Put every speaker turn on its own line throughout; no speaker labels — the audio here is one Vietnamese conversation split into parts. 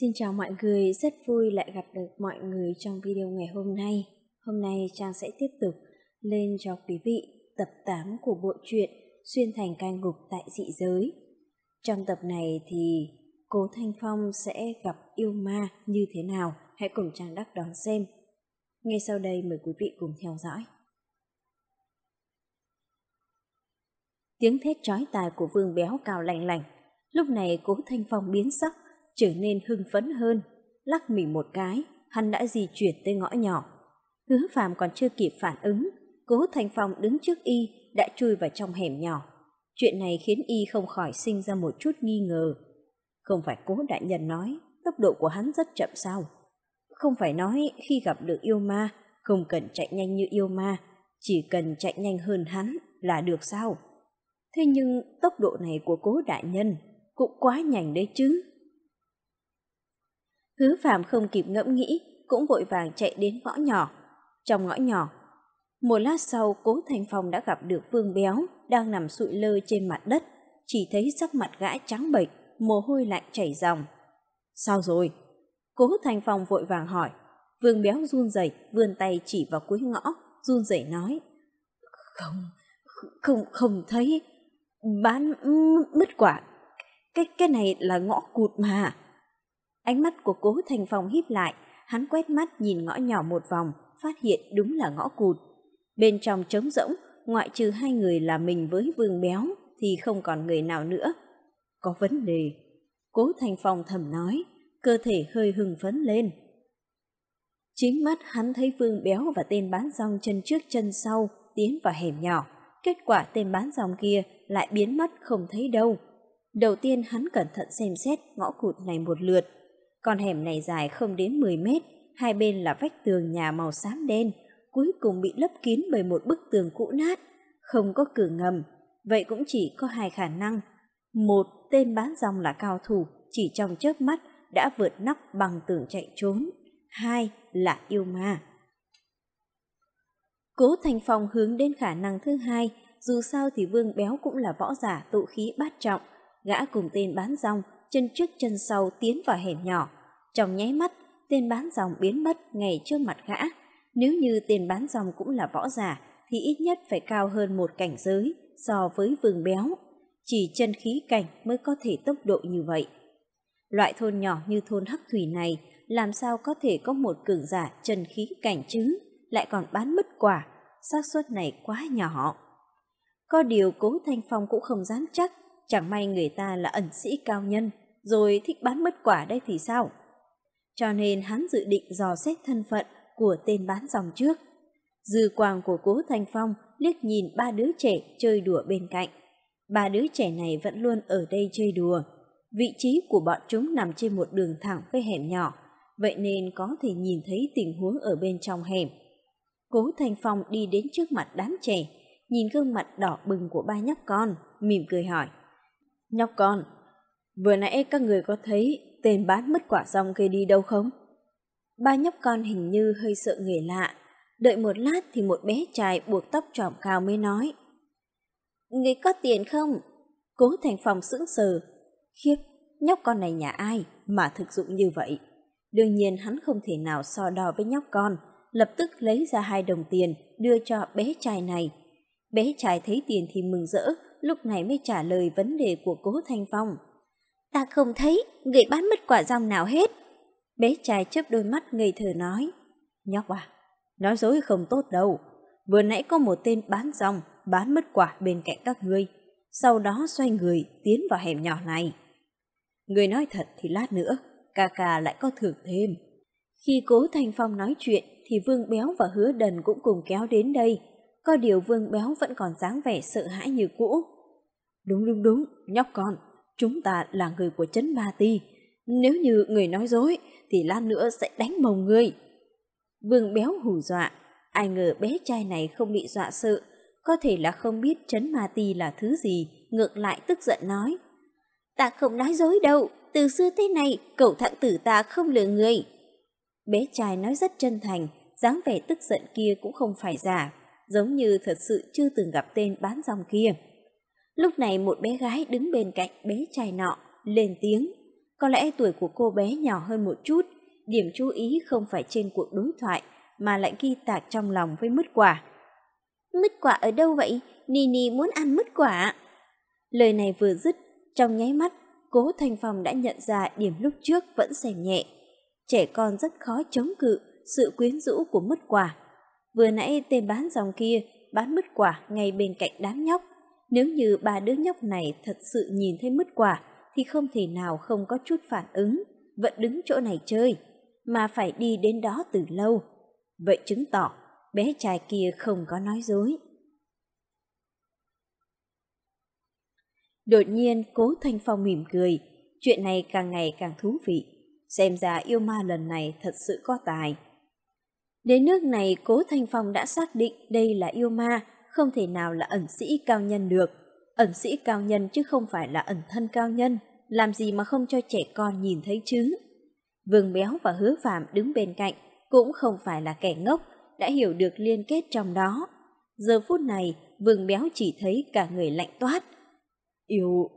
Xin chào mọi người, rất vui lại gặp được mọi người trong video ngày hôm nay. Hôm nay Trang sẽ tiếp tục lên cho quý vị tập 8 của bộ truyện Xuyên thành cai ngục tại dị giới. Trong tập này thì Cố Thanh Phong sẽ gặp yêu ma như thế nào? Hãy cùng Trang Đắc đón xem. Ngay sau đây mời quý vị cùng theo dõi. Tiếng thét trói tài của vương béo cao lành lành. Lúc này cố Thanh Phong biến sắc, trở nên hưng phấn hơn. Lắc mình một cái, hắn đã di chuyển tới ngõ nhỏ. Hứa phàm còn chưa kịp phản ứng, cố thành phong đứng trước y đã chui vào trong hẻm nhỏ. Chuyện này khiến y không khỏi sinh ra một chút nghi ngờ. Không phải cố đại nhân nói, tốc độ của hắn rất chậm sao? Không phải nói khi gặp được yêu ma, không cần chạy nhanh như yêu ma, chỉ cần chạy nhanh hơn hắn là được sao? Thế nhưng tốc độ này của cố đại nhân cũng quá nhanh đấy chứ. Hứa Phạm không kịp ngẫm nghĩ, cũng vội vàng chạy đến ngõ nhỏ. Trong ngõ nhỏ, một lát sau Cố Thành Phong đã gặp được Vương Béo đang nằm sụi lơ trên mặt đất, chỉ thấy sắc mặt gã trắng bệch, mồ hôi lạnh chảy ròng. Sao rồi? Cố Thành Phong vội vàng hỏi. Vương Béo run rẩy vươn tay chỉ vào cuối ngõ, run rẩy nói. Không, không, không thấy. Bán mất quả. Cái, cái này là ngõ cụt mà. Ánh mắt của cố thành phòng híp lại, hắn quét mắt nhìn ngõ nhỏ một vòng, phát hiện đúng là ngõ cụt. Bên trong trống rỗng, ngoại trừ hai người là mình với vương béo, thì không còn người nào nữa. Có vấn đề. Cố thành phòng thầm nói, cơ thể hơi hưng phấn lên. Chính mắt hắn thấy vương béo và tên bán rong chân trước chân sau tiến vào hẻm nhỏ. Kết quả tên bán rong kia lại biến mất không thấy đâu. Đầu tiên hắn cẩn thận xem xét ngõ cụt này một lượt, con hẻm này dài không đến 10 mét, hai bên là vách tường nhà màu xám đen, cuối cùng bị lấp kín bởi một bức tường cũ nát, không có cửa ngầm. Vậy cũng chỉ có hai khả năng. Một, tên bán rong là cao thủ, chỉ trong chớp mắt đã vượt nóc bằng tường chạy trốn. Hai là yêu ma. Cố Thành Phong hướng đến khả năng thứ hai, dù sao thì Vương Béo cũng là võ giả tụ khí bát trọng, gã cùng tên bán rong chân trước chân sau tiến vào hẻm nhỏ. Trong nháy mắt, tên bán dòng biến mất ngay trước mặt gã. Nếu như tên bán dòng cũng là võ giả, thì ít nhất phải cao hơn một cảnh giới so với vương béo. Chỉ chân khí cảnh mới có thể tốc độ như vậy. Loại thôn nhỏ như thôn Hắc Thủy này, làm sao có thể có một cường giả chân khí cảnh chứ, lại còn bán mất quả, xác suất này quá nhỏ. Có điều cố Thanh Phong cũng không dám chắc, chẳng may người ta là ẩn sĩ cao nhân, rồi thích bán mất quả đây thì sao? Cho nên hắn dự định dò xét thân phận của tên bán dòng trước. Dư quang của cố Thanh Phong liếc nhìn ba đứa trẻ chơi đùa bên cạnh. Ba đứa trẻ này vẫn luôn ở đây chơi đùa. Vị trí của bọn chúng nằm trên một đường thẳng với hẻm nhỏ, vậy nên có thể nhìn thấy tình huống ở bên trong hẻm. Cố Thanh Phong đi đến trước mặt đám trẻ, nhìn gương mặt đỏ bừng của ba nhóc con, mỉm cười hỏi. Nhóc con, Vừa nãy các người có thấy tên bán mất quả rong kia đi đâu không? Ba nhóc con hình như hơi sợ người lạ. Đợi một lát thì một bé trai buộc tóc trỏm cao mới nói. Người có tiền không? Cố thành phòng sững sờ. Khiếp, nhóc con này nhà ai mà thực dụng như vậy? Đương nhiên hắn không thể nào so đo với nhóc con, lập tức lấy ra hai đồng tiền đưa cho bé trai này. Bé trai thấy tiền thì mừng rỡ, lúc này mới trả lời vấn đề của cố Thanh Phong. Ta không thấy người bán mất quả rong nào hết. Bé trai chớp đôi mắt ngây thở nói. Nhóc à, nói dối không tốt đâu. Vừa nãy có một tên bán rong, bán mất quả bên cạnh các ngươi. Sau đó xoay người tiến vào hẻm nhỏ này. Người nói thật thì lát nữa, ca ca lại có thưởng thêm. Khi cố Thành Phong nói chuyện thì Vương Béo và Hứa Đần cũng cùng kéo đến đây. Có điều Vương Béo vẫn còn dáng vẻ sợ hãi như cũ. Đúng đúng đúng, nhóc con, Chúng ta là người của chấn Ma Ti. Nếu như người nói dối, thì lát nữa sẽ đánh mồng người. Vương béo hù dọa, ai ngờ bé trai này không bị dọa sợ, có thể là không biết chấn ma ti là thứ gì, ngược lại tức giận nói. Ta không nói dối đâu, từ xưa thế này, cậu thạng tử ta không lừa người. Bé trai nói rất chân thành, dáng vẻ tức giận kia cũng không phải giả, giống như thật sự chưa từng gặp tên bán dòng kia. Lúc này một bé gái đứng bên cạnh bé trai nọ, lên tiếng. Có lẽ tuổi của cô bé nhỏ hơn một chút, điểm chú ý không phải trên cuộc đối thoại mà lại ghi tạc trong lòng với mứt quả. Mứt quả ở đâu vậy? Nini muốn ăn mứt quả. Lời này vừa dứt, trong nháy mắt, cố Thành Phong đã nhận ra điểm lúc trước vẫn xem nhẹ. Trẻ con rất khó chống cự sự quyến rũ của mứt quả. Vừa nãy tên bán dòng kia bán mứt quả ngay bên cạnh đám nhóc, nếu như ba đứa nhóc này thật sự nhìn thấy mứt quả, thì không thể nào không có chút phản ứng, vẫn đứng chỗ này chơi, mà phải đi đến đó từ lâu. Vậy chứng tỏ bé trai kia không có nói dối. Đột nhiên cố Thanh Phong mỉm cười, chuyện này càng ngày càng thú vị, xem ra yêu ma lần này thật sự có tài. Đến nước này cố Thanh Phong đã xác định đây là yêu ma, không thể nào là ẩn sĩ cao nhân được. Ẩn sĩ cao nhân chứ không phải là ẩn thân cao nhân, làm gì mà không cho trẻ con nhìn thấy chứ. Vương Béo và Hứa Phạm đứng bên cạnh cũng không phải là kẻ ngốc, đã hiểu được liên kết trong đó. Giờ phút này, Vương Béo chỉ thấy cả người lạnh toát. Yêu,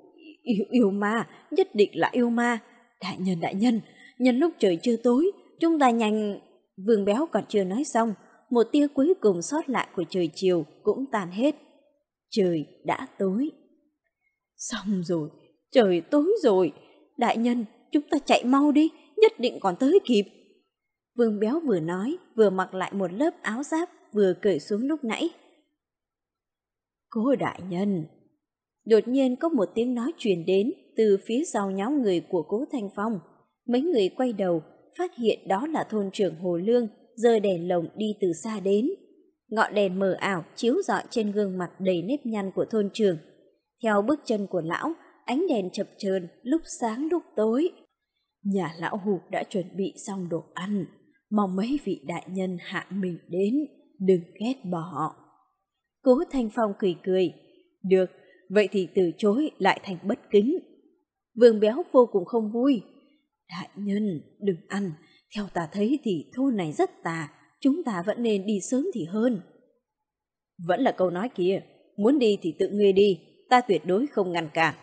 yêu, yêu ma, nhất định là yêu ma. Đại nhân, đại nhân, nhân lúc trời chưa tối, chúng ta nhanh... Vương Béo còn chưa nói xong, một tia cuối cùng sót lại của trời chiều cũng tan hết. Trời đã tối. Xong rồi, trời tối rồi. Đại nhân, chúng ta chạy mau đi, nhất định còn tới kịp. Vương Béo vừa nói, vừa mặc lại một lớp áo giáp vừa cởi xuống lúc nãy. Cô đại nhân! Đột nhiên có một tiếng nói truyền đến từ phía sau nhóm người của cố Thanh Phong. Mấy người quay đầu, phát hiện đó là thôn trưởng Hồ Lương rơi đèn lồng đi từ xa đến. Ngọn đèn mờ ảo chiếu rọi trên gương mặt đầy nếp nhăn của thôn trường. Theo bước chân của lão, ánh đèn chập chờn lúc sáng lúc tối. Nhà lão hụt đã chuẩn bị xong đồ ăn, mong mấy vị đại nhân hạ mình đến, đừng ghét bỏ. Cố Thanh Phong cười cười, được, vậy thì từ chối lại thành bất kính. Vương Béo vô cùng không vui, đại nhân đừng ăn, theo ta thấy thì thôn này rất tà, chúng ta vẫn nên đi sớm thì hơn. Vẫn là câu nói kia, muốn đi thì tự ngươi đi, ta tuyệt đối không ngăn cản.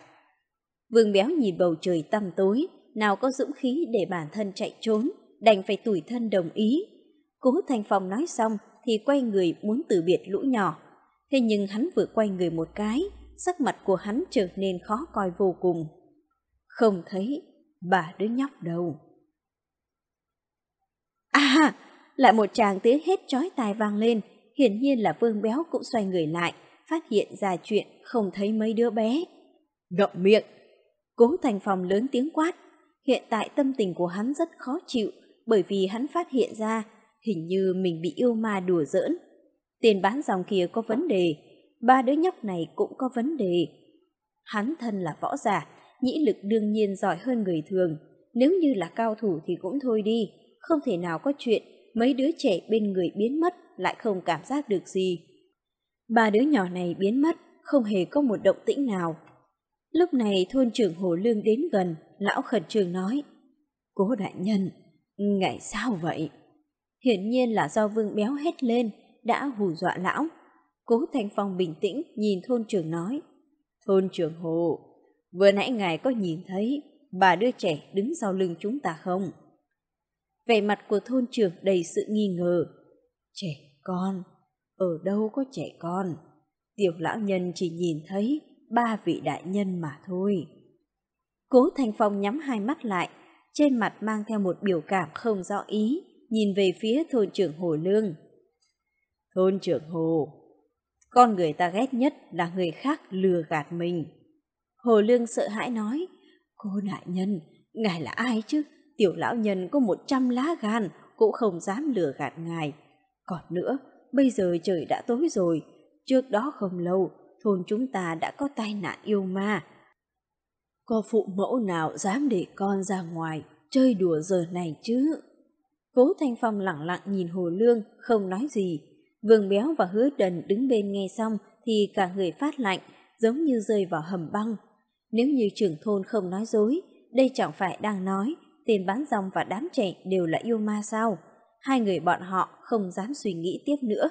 Vương béo nhìn bầu trời tăm tối, nào có dũng khí để bản thân chạy trốn, đành phải tủi thân đồng ý. Cố Thành Phong nói xong thì quay người muốn từ biệt lũ nhỏ. Thế nhưng hắn vừa quay người một cái, sắc mặt của hắn trở nên khó coi vô cùng. Không thấy, bà đứa nhóc đâu. À, lại một chàng tiếng hết chói tai vang lên, hiển nhiên là Vương Béo cũng xoay người lại, phát hiện ra chuyện không thấy mấy đứa bé. Ngậm miệng! Cố Thành Phòng lớn tiếng quát, hiện tại tâm tình của hắn rất khó chịu bởi vì hắn phát hiện ra hình như mình bị yêu ma đùa giỡn. Tiền bán dòng kia có vấn đề, ba đứa nhóc này cũng có vấn đề. Hắn thân là võ giả, nhĩ lực đương nhiên giỏi hơn người thường, nếu như là cao thủ thì cũng thôi đi không thể nào có chuyện mấy đứa trẻ bên người biến mất lại không cảm giác được gì. Ba đứa nhỏ này biến mất, không hề có một động tĩnh nào. Lúc này thôn trưởng Hồ Lương đến gần, lão khẩn trương nói, Cố đại nhân, ngại sao vậy? Hiển nhiên là do vương béo hét lên, đã hù dọa lão. Cố Thanh Phong bình tĩnh nhìn thôn trưởng nói, Thôn trưởng Hồ, vừa nãy ngài có nhìn thấy bà đứa trẻ đứng sau lưng chúng ta không? vẻ mặt của thôn trưởng đầy sự nghi ngờ. Trẻ con, ở đâu có trẻ con? Tiểu lão nhân chỉ nhìn thấy ba vị đại nhân mà thôi. Cố Thành Phong nhắm hai mắt lại, trên mặt mang theo một biểu cảm không rõ ý, nhìn về phía thôn trưởng Hồ Lương. Thôn trưởng Hồ, con người ta ghét nhất là người khác lừa gạt mình. Hồ Lương sợ hãi nói, cô đại nhân, ngài là ai chứ? tiểu lão nhân có một trăm lá gan cũng không dám lừa gạt ngài. Còn nữa, bây giờ trời đã tối rồi, trước đó không lâu, thôn chúng ta đã có tai nạn yêu ma. Có phụ mẫu nào dám để con ra ngoài chơi đùa giờ này chứ? Cố Thanh Phong lặng lặng nhìn Hồ Lương, không nói gì. Vương Béo và Hứa Đần đứng bên nghe xong thì cả người phát lạnh, giống như rơi vào hầm băng. Nếu như trưởng thôn không nói dối, đây chẳng phải đang nói tên bán rong và đám trẻ đều là yêu ma sao? Hai người bọn họ không dám suy nghĩ tiếp nữa.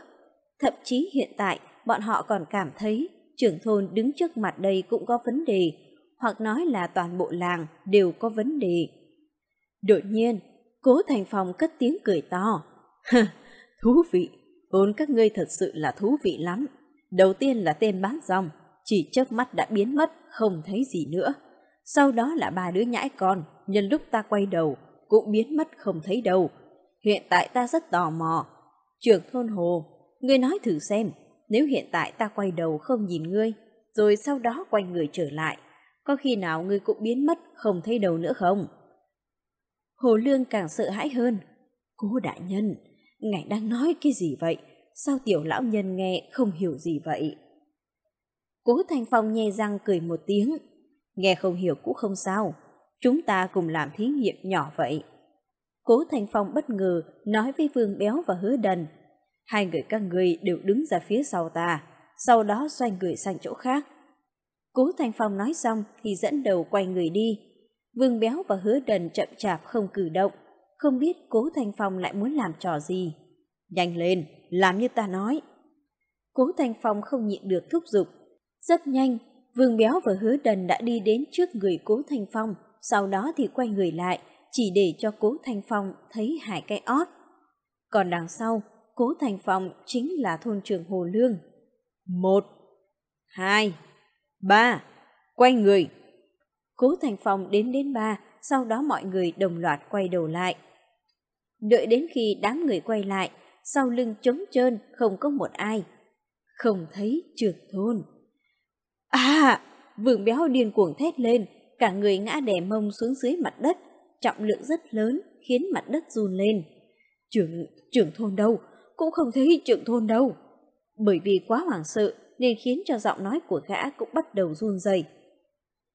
Thậm chí hiện tại, bọn họ còn cảm thấy trưởng thôn đứng trước mặt đây cũng có vấn đề, hoặc nói là toàn bộ làng đều có vấn đề. Đột nhiên, cố thành phòng cất tiếng cười to. thú vị, vốn các ngươi thật sự là thú vị lắm. Đầu tiên là tên bán rong, chỉ chớp mắt đã biến mất, không thấy gì nữa. Sau đó là ba đứa nhãi con, nhân lúc ta quay đầu cũng biến mất không thấy đâu. Hiện tại ta rất tò mò. Trưởng thôn Hồ, ngươi nói thử xem, nếu hiện tại ta quay đầu không nhìn ngươi, rồi sau đó quay người trở lại, có khi nào ngươi cũng biến mất không thấy đầu nữa không? Hồ Lương càng sợ hãi hơn. Cố đại nhân, ngài đang nói cái gì vậy? Sao tiểu lão nhân nghe không hiểu gì vậy? Cố Thành Phong nhè răng cười một tiếng. Nghe không hiểu cũng không sao, chúng ta cùng làm thí nghiệm nhỏ vậy. Cố Thanh Phong bất ngờ nói với Vương Béo và Hứa Đần, hai người các người đều đứng ra phía sau ta, sau đó xoay người sang chỗ khác. Cố Thanh Phong nói xong thì dẫn đầu quay người đi. Vương Béo và Hứa Đần chậm chạp không cử động, không biết Cố Thanh Phong lại muốn làm trò gì. Nhanh lên, làm như ta nói. Cố Thanh Phong không nhịn được thúc giục. Rất nhanh, Vương Béo và Hứa Đần đã đi đến trước người Cố Thanh Phong sau đó thì quay người lại, chỉ để cho Cố Thanh Phong thấy hai cái ót. Còn đằng sau, Cố Thanh Phong chính là thôn trưởng Hồ Lương. Một, hai, ba, quay người. Cố Thanh Phong đến đến ba, sau đó mọi người đồng loạt quay đầu lại. Đợi đến khi đám người quay lại, sau lưng trống trơn không có một ai. Không thấy trưởng thôn. À, vườn béo điên cuồng thét lên, cả người ngã đè mông xuống dưới mặt đất, trọng lượng rất lớn khiến mặt đất run lên. Trưởng, trưởng thôn đâu, cũng không thấy trưởng thôn đâu. Bởi vì quá hoảng sợ nên khiến cho giọng nói của gã cũng bắt đầu run rẩy.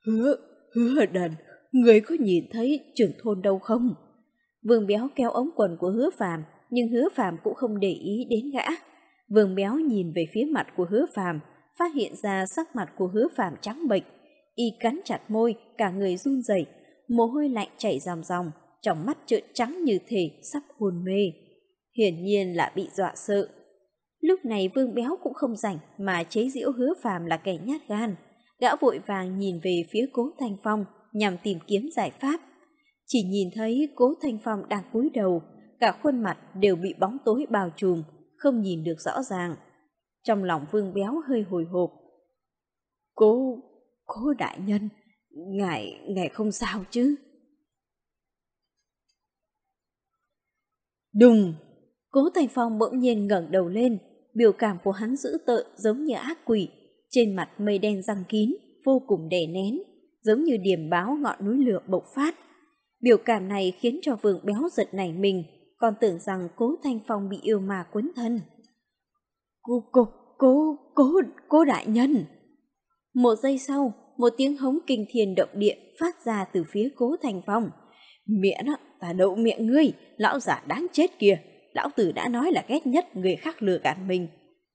Hứa, hứa đần, người có nhìn thấy trưởng thôn đâu không? Vương béo kéo ống quần của hứa phàm, nhưng hứa phàm cũng không để ý đến gã. Vương béo nhìn về phía mặt của hứa phàm, phát hiện ra sắc mặt của hứa phàm trắng bệch, y cắn chặt môi, cả người run rẩy, mồ hôi lạnh chảy ròng ròng, trong mắt trợn trắng như thể sắp hôn mê. Hiển nhiên là bị dọa sợ. Lúc này Vương Béo cũng không rảnh mà chế diễu Hứa Phàm là kẻ nhát gan, gã vội vàng nhìn về phía Cố Thanh Phong nhằm tìm kiếm giải pháp. Chỉ nhìn thấy Cố Thanh Phong đang cúi đầu, cả khuôn mặt đều bị bóng tối bao trùm, không nhìn được rõ ràng. Trong lòng Vương Béo hơi hồi hộp. Cố Cố đại nhân, ngài, ngài không sao chứ? Đùng! Cố Thành Phong bỗng nhiên ngẩng đầu lên, biểu cảm của hắn dữ tợn giống như ác quỷ, trên mặt mây đen răng kín, vô cùng đè nén, giống như điểm báo ngọn núi lửa bộc phát. Biểu cảm này khiến cho vương béo giật nảy mình, còn tưởng rằng cố Thanh Phong bị yêu mà quấn thân. Cô, cô, cô cô cô đại nhân! Một giây sau, một tiếng hống kinh thiên động địa phát ra từ phía cố thành phong. Mẹ đó, ta đậu miệng ngươi, lão giả đáng chết kìa. Lão tử đã nói là ghét nhất người khác lừa gạt mình.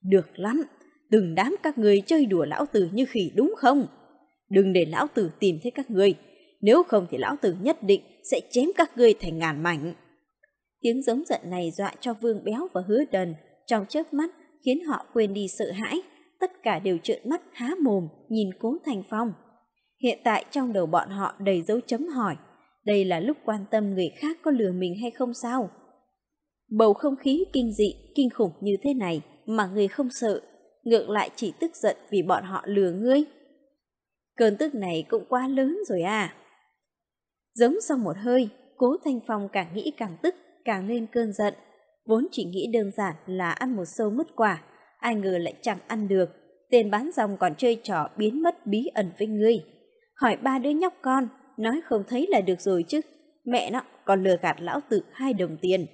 Được lắm, từng đám các người chơi đùa lão tử như khỉ đúng không? Đừng để lão tử tìm thấy các người, nếu không thì lão tử nhất định sẽ chém các ngươi thành ngàn mảnh. Tiếng giống giận này dọa cho vương béo và hứa đần, trong chớp mắt khiến họ quên đi sợ hãi, tất cả đều trợn mắt há mồm nhìn Cố Thành Phong. Hiện tại trong đầu bọn họ đầy dấu chấm hỏi, đây là lúc quan tâm người khác có lừa mình hay không sao? Bầu không khí kinh dị, kinh khủng như thế này mà người không sợ, ngược lại chỉ tức giận vì bọn họ lừa ngươi. Cơn tức này cũng quá lớn rồi à. Giống sau một hơi, Cố Thanh Phong càng nghĩ càng tức, càng lên cơn giận. Vốn chỉ nghĩ đơn giản là ăn một sâu mất quả, ai ngờ lại chẳng ăn được. Tên bán rong còn chơi trò biến mất bí ẩn với ngươi. Hỏi ba đứa nhóc con, nói không thấy là được rồi chứ. Mẹ nó, còn lừa gạt lão tự hai đồng tiền.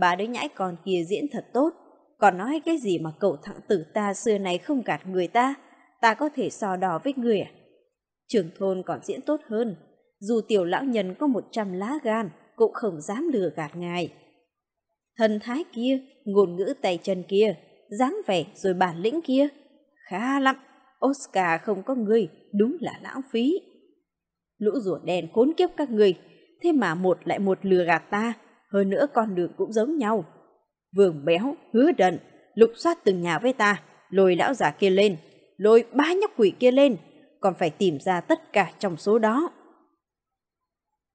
Ba đứa nhãi con kia diễn thật tốt. Còn nói cái gì mà cậu thẳng tử ta xưa nay không gạt người ta. Ta có thể so đỏ với người à? Trường thôn còn diễn tốt hơn. Dù tiểu lão nhân có một trăm lá gan, cũng không dám lừa gạt ngài. Thần thái kia, ngôn ngữ tay chân kia, dáng vẻ rồi bản lĩnh kia. Khá lắm, Oscar không có người, đúng là lãng phí. Lũ rùa đen khốn kiếp các người, thế mà một lại một lừa gạt ta, hơn nữa con đường cũng giống nhau. Vương béo, hứa đần, lục soát từng nhà với ta, lôi lão già kia lên, lôi ba nhóc quỷ kia lên, còn phải tìm ra tất cả trong số đó.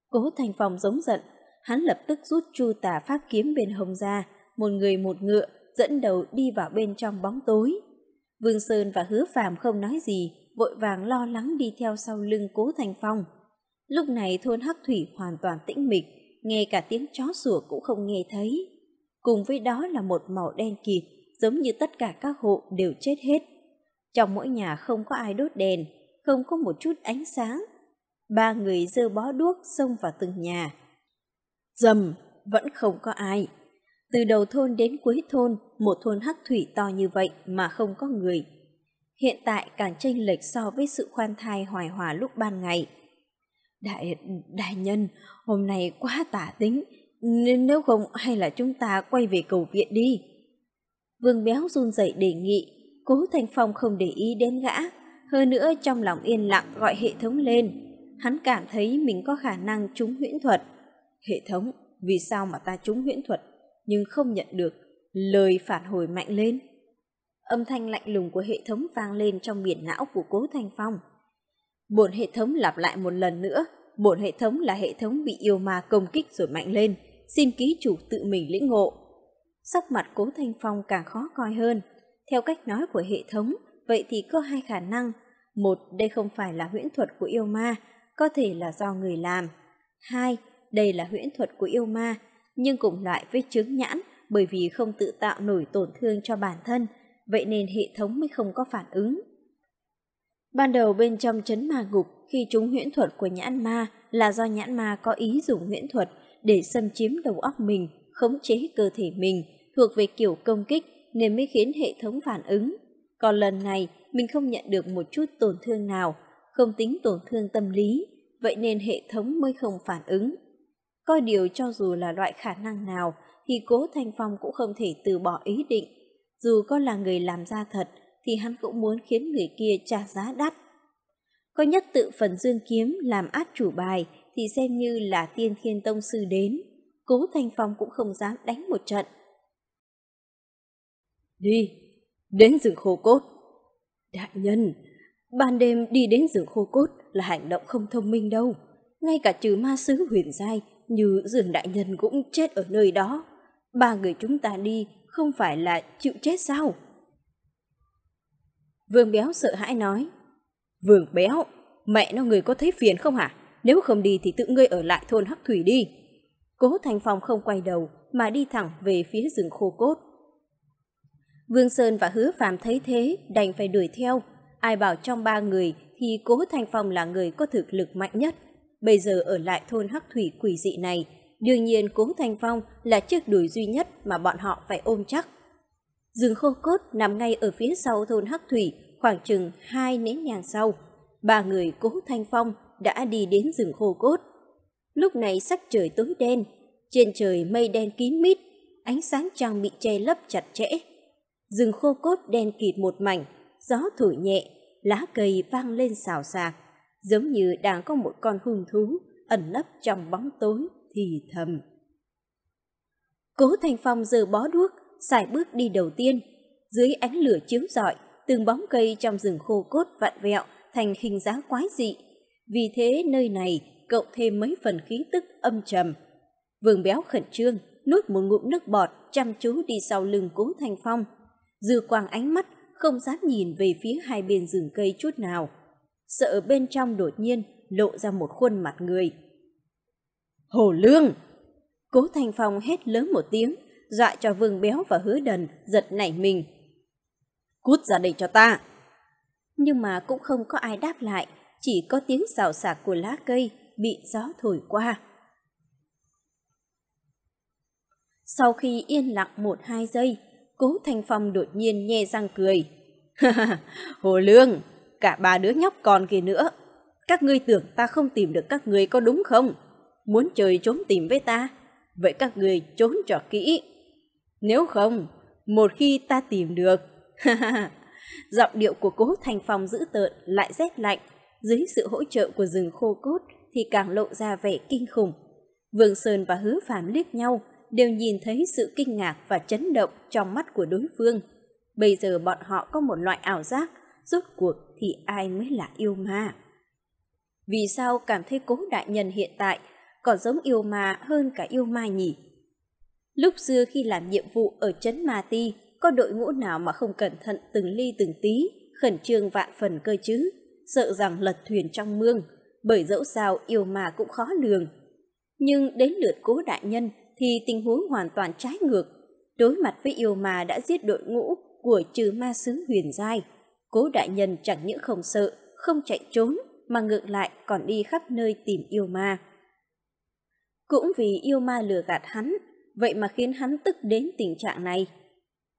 Cố Thành Phong giống giận, hắn lập tức rút chu tà pháp kiếm bên hông ra, một người một ngựa dẫn đầu đi vào bên trong bóng tối. Vương Sơn và Hứa Phạm không nói gì, vội vàng lo lắng đi theo sau lưng Cố Thành Phong. Lúc này thôn Hắc Thủy hoàn toàn tĩnh mịch, ngay cả tiếng chó sủa cũng không nghe thấy. Cùng với đó là một màu đen kịt, giống như tất cả các hộ đều chết hết. Trong mỗi nhà không có ai đốt đèn, không có một chút ánh sáng. Ba người dơ bó đuốc xông vào từng nhà. Dầm, vẫn không có ai từ đầu thôn đến cuối thôn, một thôn hắc thủy to như vậy mà không có người. Hiện tại càng chênh lệch so với sự khoan thai hoài hòa lúc ban ngày. Đại, đại nhân, hôm nay quá tả tính, nên nếu không hay là chúng ta quay về cầu viện đi. Vương Béo run rẩy đề nghị, Cố Thành Phong không để ý đến gã, hơn nữa trong lòng yên lặng gọi hệ thống lên. Hắn cảm thấy mình có khả năng trúng huyễn thuật. Hệ thống, vì sao mà ta trúng huyễn thuật nhưng không nhận được lời phản hồi mạnh lên. Âm thanh lạnh lùng của hệ thống vang lên trong biển não của Cố Thanh Phong. Bổn hệ thống lặp lại một lần nữa, bổn hệ thống là hệ thống bị yêu ma công kích rồi mạnh lên, xin ký chủ tự mình lĩnh ngộ. Sắc mặt Cố Thanh Phong càng khó coi hơn. Theo cách nói của hệ thống, vậy thì có hai khả năng. Một, đây không phải là huyễn thuật của yêu ma, có thể là do người làm. Hai, đây là huyễn thuật của yêu ma, nhưng cùng loại với chứng nhãn bởi vì không tự tạo nổi tổn thương cho bản thân, vậy nên hệ thống mới không có phản ứng. Ban đầu bên trong chấn ma ngục khi chúng huyễn thuật của nhãn ma là do nhãn ma có ý dùng huyễn thuật để xâm chiếm đầu óc mình, khống chế cơ thể mình, thuộc về kiểu công kích nên mới khiến hệ thống phản ứng. Còn lần này mình không nhận được một chút tổn thương nào, không tính tổn thương tâm lý, vậy nên hệ thống mới không phản ứng. Có điều cho dù là loại khả năng nào, thì cố Thanh Phong cũng không thể từ bỏ ý định. Dù có là người làm ra thật, thì hắn cũng muốn khiến người kia trả giá đắt. Có nhất tự phần dương kiếm làm át chủ bài, thì xem như là tiên thiên tông sư đến. Cố Thanh Phong cũng không dám đánh một trận. Đi, đến rừng khô cốt. Đại nhân, ban đêm đi đến rừng khô cốt là hành động không thông minh đâu. Ngay cả trừ ma sứ huyền giai như Dương Đại Nhân cũng chết ở nơi đó. Ba người chúng ta đi không phải là chịu chết sao? Vương Béo sợ hãi nói. Vương Béo, mẹ nó người có thấy phiền không hả? Nếu không đi thì tự ngươi ở lại thôn Hắc Thủy đi. Cố Thành Phong không quay đầu mà đi thẳng về phía rừng khô cốt. Vương Sơn và Hứa Phạm thấy thế đành phải đuổi theo. Ai bảo trong ba người thì Cố Thành Phong là người có thực lực mạnh nhất. Bây giờ ở lại thôn Hắc Thủy quỷ dị này, đương nhiên Cố Thanh Phong là chiếc đùi duy nhất mà bọn họ phải ôm chắc. Rừng khô cốt nằm ngay ở phía sau thôn Hắc Thủy, khoảng chừng hai nén nhàng sau. Ba người Cố Thanh Phong đã đi đến rừng khô cốt. Lúc này sắc trời tối đen, trên trời mây đen kín mít, ánh sáng trăng bị che lấp chặt chẽ. Rừng khô cốt đen kịt một mảnh, gió thổi nhẹ, lá cây vang lên xào xạc giống như đang có một con hung thú ẩn nấp trong bóng tối thì thầm. Cố Thành Phong giờ bó đuốc, xài bước đi đầu tiên. Dưới ánh lửa chiếu rọi, từng bóng cây trong rừng khô cốt vặn vẹo thành hình dáng quái dị. Vì thế nơi này cộng thêm mấy phần khí tức âm trầm. Vương béo khẩn trương, nuốt một ngụm nước bọt chăm chú đi sau lưng Cố Thành Phong. Dư quang ánh mắt, không dám nhìn về phía hai bên rừng cây chút nào sợ bên trong đột nhiên lộ ra một khuôn mặt người. Hồ Lương! Cố Thành Phong hét lớn một tiếng, dọa cho Vương Béo và Hứa Đần giật nảy mình. Cút ra đây cho ta! Nhưng mà cũng không có ai đáp lại, chỉ có tiếng xào xạc của lá cây bị gió thổi qua. Sau khi yên lặng một hai giây, Cố Thành Phong đột nhiên nhe răng cười. Hồ Lương, cả ba đứa nhóc con kia nữa. Các ngươi tưởng ta không tìm được các ngươi có đúng không? Muốn chơi trốn tìm với ta, vậy các ngươi trốn cho kỹ. Nếu không, một khi ta tìm được, giọng điệu của cố thành phong dữ tợn lại rét lạnh, dưới sự hỗ trợ của rừng khô cốt thì càng lộ ra vẻ kinh khủng. Vương Sơn và Hứa Phạm liếc nhau, đều nhìn thấy sự kinh ngạc và chấn động trong mắt của đối phương. Bây giờ bọn họ có một loại ảo giác, rốt cuộc thì ai mới là yêu ma? Vì sao cảm thấy cố đại nhân hiện tại còn giống yêu ma hơn cả yêu ma nhỉ? Lúc xưa khi làm nhiệm vụ ở chấn Ma Ti, có đội ngũ nào mà không cẩn thận từng ly từng tí, khẩn trương vạn phần cơ chứ, sợ rằng lật thuyền trong mương, bởi dẫu sao yêu ma cũng khó lường. Nhưng đến lượt cố đại nhân thì tình huống hoàn toàn trái ngược, đối mặt với yêu ma đã giết đội ngũ của trừ ma sứ huyền giai. Cố đại nhân chẳng những không sợ, không chạy trốn, mà ngược lại còn đi khắp nơi tìm yêu ma. Cũng vì yêu ma lừa gạt hắn, vậy mà khiến hắn tức đến tình trạng này.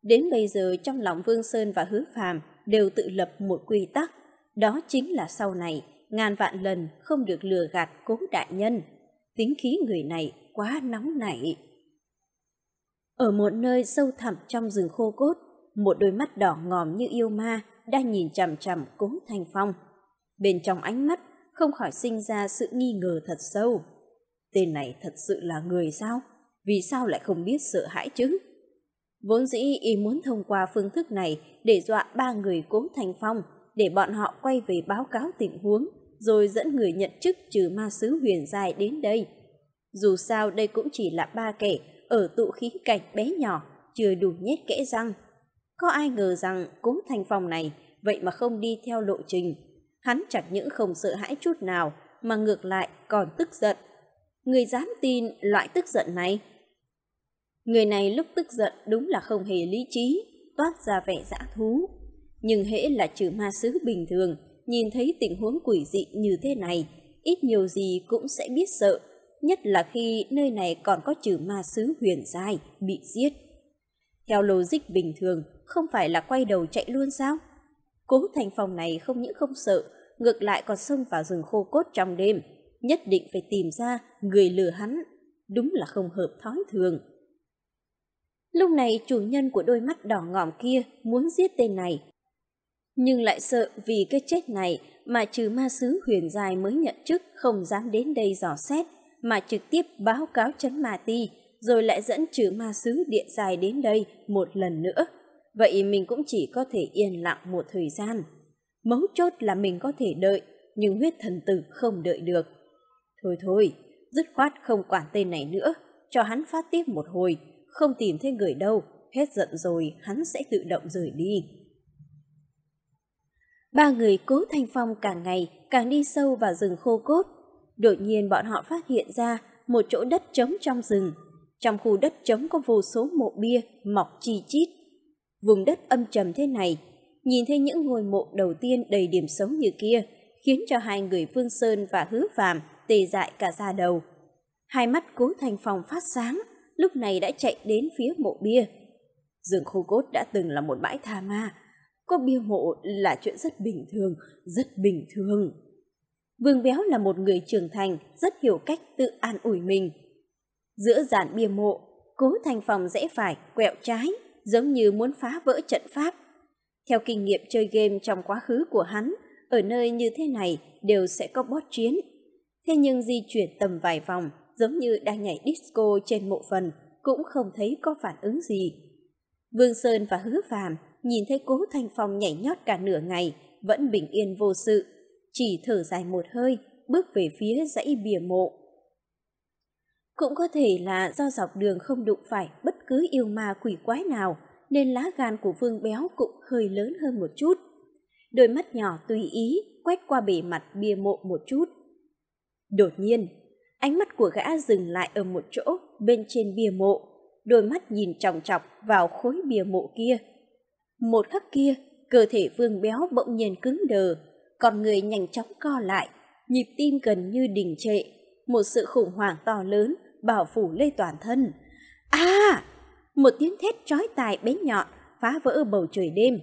Đến bây giờ trong lòng Vương Sơn và Hứa Phàm đều tự lập một quy tắc, đó chính là sau này ngàn vạn lần không được lừa gạt cố đại nhân. Tính khí người này quá nóng nảy. Ở một nơi sâu thẳm trong rừng khô cốt, một đôi mắt đỏ ngòm như yêu ma đang nhìn chằm chằm cố Thanh Phong. Bên trong ánh mắt không khỏi sinh ra sự nghi ngờ thật sâu. Tên này thật sự là người sao? Vì sao lại không biết sợ hãi chứ? Vốn dĩ y muốn thông qua phương thức này để dọa ba người cố Thanh Phong để bọn họ quay về báo cáo tình huống rồi dẫn người nhận chức trừ ma sứ huyền dài đến đây. Dù sao đây cũng chỉ là ba kẻ ở tụ khí cảnh bé nhỏ, chưa đủ nhét kẽ răng có ai ngờ rằng cúng thành phòng này vậy mà không đi theo lộ trình. Hắn chẳng những không sợ hãi chút nào mà ngược lại còn tức giận. Người dám tin loại tức giận này? Người này lúc tức giận đúng là không hề lý trí, toát ra vẻ dã thú. Nhưng hễ là trừ ma sứ bình thường, nhìn thấy tình huống quỷ dị như thế này, ít nhiều gì cũng sẽ biết sợ, nhất là khi nơi này còn có trừ ma sứ huyền giai bị giết. Theo logic bình thường, không phải là quay đầu chạy luôn sao? Cố thành phòng này không những không sợ, ngược lại còn xông vào rừng khô cốt trong đêm. Nhất định phải tìm ra người lừa hắn. Đúng là không hợp thói thường. Lúc này chủ nhân của đôi mắt đỏ ngỏm kia muốn giết tên này. Nhưng lại sợ vì cái chết này mà trừ ma sứ huyền dài mới nhận chức không dám đến đây dò xét mà trực tiếp báo cáo chấn ma ti rồi lại dẫn trừ ma sứ địa dài đến đây một lần nữa. Vậy mình cũng chỉ có thể yên lặng một thời gian. Mấu chốt là mình có thể đợi, nhưng huyết thần tử không đợi được. Thôi thôi, dứt khoát không quản tên này nữa, cho hắn phát tiếp một hồi, không tìm thấy người đâu, hết giận rồi hắn sẽ tự động rời đi. Ba người cố thanh phong càng ngày càng đi sâu vào rừng khô cốt. Đột nhiên bọn họ phát hiện ra một chỗ đất trống trong rừng trong khu đất trống có vô số mộ bia mọc chi chít. Vùng đất âm trầm thế này, nhìn thấy những ngôi mộ đầu tiên đầy điểm xấu như kia, khiến cho hai người Phương Sơn và Hứa Phàm tê dại cả da đầu. Hai mắt Cố Thành Phòng phát sáng, lúc này đã chạy đến phía mộ bia. Rừng khô cốt đã từng là một bãi tha ma, có bia mộ là chuyện rất bình thường, rất bình thường. Vương Béo là một người trưởng thành, rất hiểu cách tự an ủi mình – Giữa dàn bia mộ, cố thành phòng rẽ phải, quẹo trái, giống như muốn phá vỡ trận pháp. Theo kinh nghiệm chơi game trong quá khứ của hắn, ở nơi như thế này đều sẽ có bót chiến. Thế nhưng di chuyển tầm vài vòng, giống như đang nhảy disco trên mộ phần, cũng không thấy có phản ứng gì. Vương Sơn và Hứa Phàm nhìn thấy Cố Thành Phong nhảy nhót cả nửa ngày, vẫn bình yên vô sự, chỉ thở dài một hơi, bước về phía dãy bìa mộ. Cũng có thể là do dọc đường không đụng phải bất cứ yêu ma quỷ quái nào, nên lá gan của Vương Béo cũng hơi lớn hơn một chút. Đôi mắt nhỏ tùy ý quét qua bề mặt bia mộ một chút. Đột nhiên, ánh mắt của gã dừng lại ở một chỗ bên trên bia mộ, đôi mắt nhìn chòng chọc vào khối bia mộ kia. Một khắc kia, cơ thể Vương Béo bỗng nhiên cứng đờ, còn người nhanh chóng co lại, nhịp tim gần như đình trệ, một sự khủng hoảng to lớn bao phủ lên toàn thân. À! Một tiếng thét trói tai bé nhọn phá vỡ bầu trời đêm,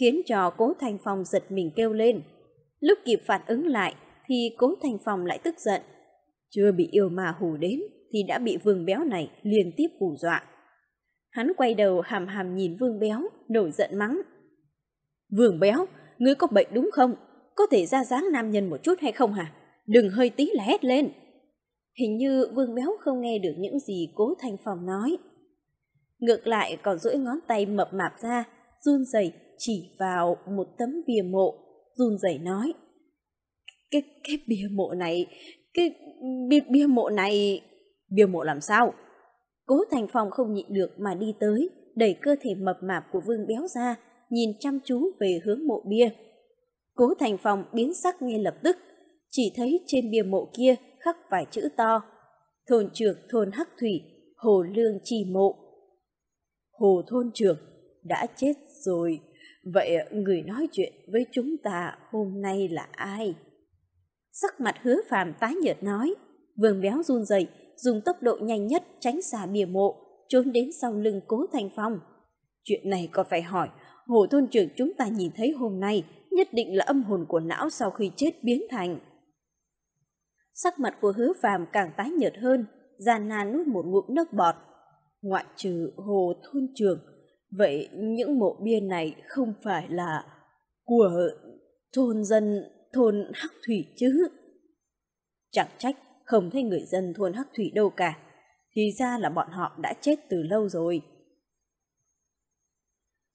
khiến cho Cố Thành phòng giật mình kêu lên. Lúc kịp phản ứng lại thì Cố Thành phòng lại tức giận. Chưa bị yêu ma hù đến thì đã bị vương béo này liên tiếp hù dọa. Hắn quay đầu hàm hàm nhìn vương béo, nổi giận mắng. Vương béo, ngươi có bệnh đúng không? Có thể ra dáng nam nhân một chút hay không hả? Đừng hơi tí là hét lên. Hình như Vương Béo không nghe được những gì Cố Thành Phòng nói. Ngược lại còn duỗi ngón tay mập mạp ra, run rẩy chỉ vào một tấm bìa mộ, run rẩy nói. Cái, cái bìa mộ này, cái bìa, bìa mộ này, bìa mộ làm sao? Cố Thành Phòng không nhịn được mà đi tới, đẩy cơ thể mập mạp của Vương Béo ra, nhìn chăm chú về hướng mộ bia. Cố Thành Phòng biến sắc ngay lập tức, chỉ thấy trên bìa mộ kia khắc vài chữ to, thôn trưởng thôn Hắc Thủy, Hồ Lương Chi Mộ. Hồ thôn trưởng đã chết rồi, vậy người nói chuyện với chúng ta hôm nay là ai? Sắc mặt hứa phàm tái nhợt nói, vương béo run rẩy dùng tốc độ nhanh nhất tránh xa bìa mộ, trốn đến sau lưng cố thành phong. Chuyện này còn phải hỏi, hồ thôn trưởng chúng ta nhìn thấy hôm nay nhất định là âm hồn của não sau khi chết biến thành sắc mặt của hứa phàm càng tái nhợt hơn, gian nan nuốt một ngụm nước bọt. Ngoại trừ hồ thôn trường, vậy những mộ bia này không phải là của thôn dân thôn Hắc Thủy chứ? Chẳng trách không thấy người dân thôn Hắc Thủy đâu cả, thì ra là bọn họ đã chết từ lâu rồi.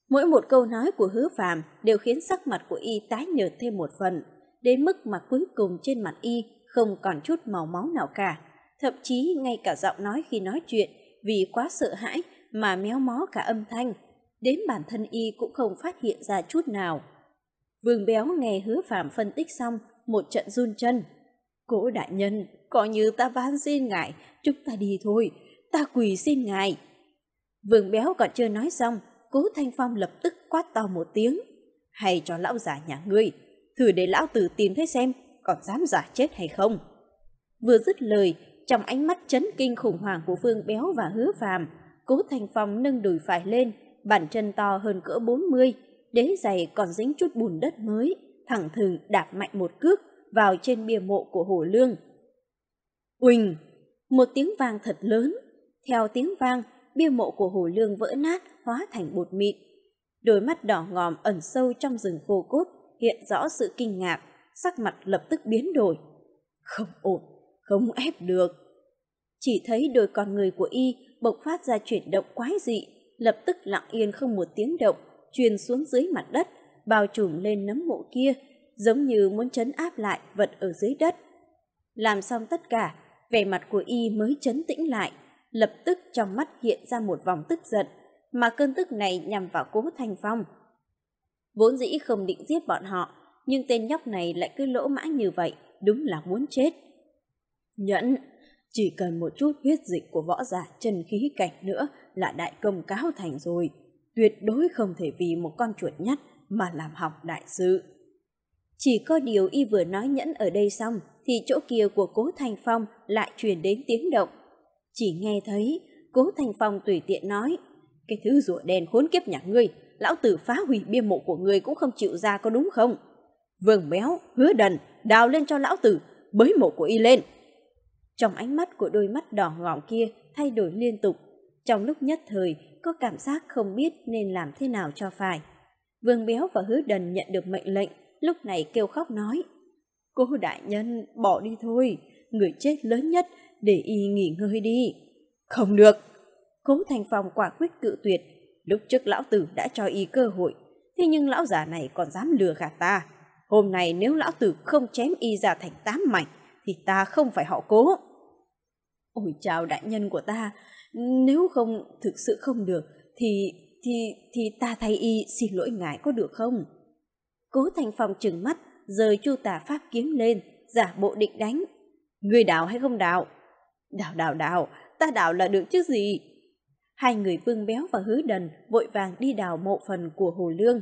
Mỗi một câu nói của hứa phàm đều khiến sắc mặt của y tái nhợt thêm một phần, đến mức mà cuối cùng trên mặt y không còn chút màu máu nào cả. Thậm chí ngay cả giọng nói khi nói chuyện vì quá sợ hãi mà méo mó cả âm thanh, đến bản thân y cũng không phát hiện ra chút nào. Vương Béo nghe hứa phạm phân tích xong, một trận run chân. Cố đại nhân, coi như ta van xin ngài, chúng ta đi thôi, ta quỳ xin ngài. Vương Béo còn chưa nói xong, cố Thanh Phong lập tức quát to một tiếng. Hay cho lão già nhà ngươi, thử để lão tử tìm thấy xem còn dám giả chết hay không? Vừa dứt lời, trong ánh mắt chấn kinh khủng hoảng của Phương Béo và Hứa Phàm, Cố Thành Phong nâng đùi phải lên, bàn chân to hơn cỡ 40, đế giày còn dính chút bùn đất mới, thẳng thừng đạp mạnh một cước vào trên bia mộ của Hồ Lương. Uỳnh! Một tiếng vang thật lớn. Theo tiếng vang, bia mộ của Hồ Lương vỡ nát, hóa thành bột mịn. Đôi mắt đỏ ngòm ẩn sâu trong rừng khô cốt, hiện rõ sự kinh ngạc sắc mặt lập tức biến đổi. Không ổn, không ép được. Chỉ thấy đôi con người của y bộc phát ra chuyển động quái dị, lập tức lặng yên không một tiếng động, truyền xuống dưới mặt đất, bao trùm lên nấm mộ kia, giống như muốn chấn áp lại vật ở dưới đất. Làm xong tất cả, vẻ mặt của y mới chấn tĩnh lại, lập tức trong mắt hiện ra một vòng tức giận, mà cơn tức này nhằm vào cố Thanh Phong. Vốn dĩ không định giết bọn họ, nhưng tên nhóc này lại cứ lỗ mãng như vậy, đúng là muốn chết. Nhẫn, chỉ cần một chút huyết dịch của võ giả chân khí cảnh nữa là đại công cáo thành rồi, tuyệt đối không thể vì một con chuột nhắt mà làm hỏng đại sự. Chỉ có điều y vừa nói nhẫn ở đây xong thì chỗ kia của cố Thành Phong lại truyền đến tiếng động. Chỉ nghe thấy cố Thành Phong tùy tiện nói Cái thứ rùa đen khốn kiếp nhà ngươi, lão tử phá hủy bia mộ của ngươi cũng không chịu ra có đúng không? Vương méo, hứa đần, đào lên cho lão tử, bới mộ của y lên. Trong ánh mắt của đôi mắt đỏ ngỏm kia thay đổi liên tục, trong lúc nhất thời có cảm giác không biết nên làm thế nào cho phải. Vương Béo và Hứa Đần nhận được mệnh lệnh, lúc này kêu khóc nói. Cô đại nhân, bỏ đi thôi, người chết lớn nhất, để y nghỉ ngơi đi. Không được! Cố Thành Phong quả quyết cự tuyệt. Lúc trước lão tử đã cho y cơ hội, thế nhưng lão già này còn dám lừa gạt ta. Hôm nay nếu lão tử không chém y ra thành tám mảnh, thì ta không phải họ cố. Ôi chào đại nhân của ta, nếu không thực sự không được, thì thì thì ta thay y xin lỗi ngài có được không? Cố Thành phòng trừng mắt, rời chu tà pháp kiếm lên, giả bộ định đánh. Người đào hay không đào? Đào đào đào, ta đào là được chứ gì? Hai người Vương Béo và Hứa Đần vội vàng đi đào mộ phần của Hồ Lương.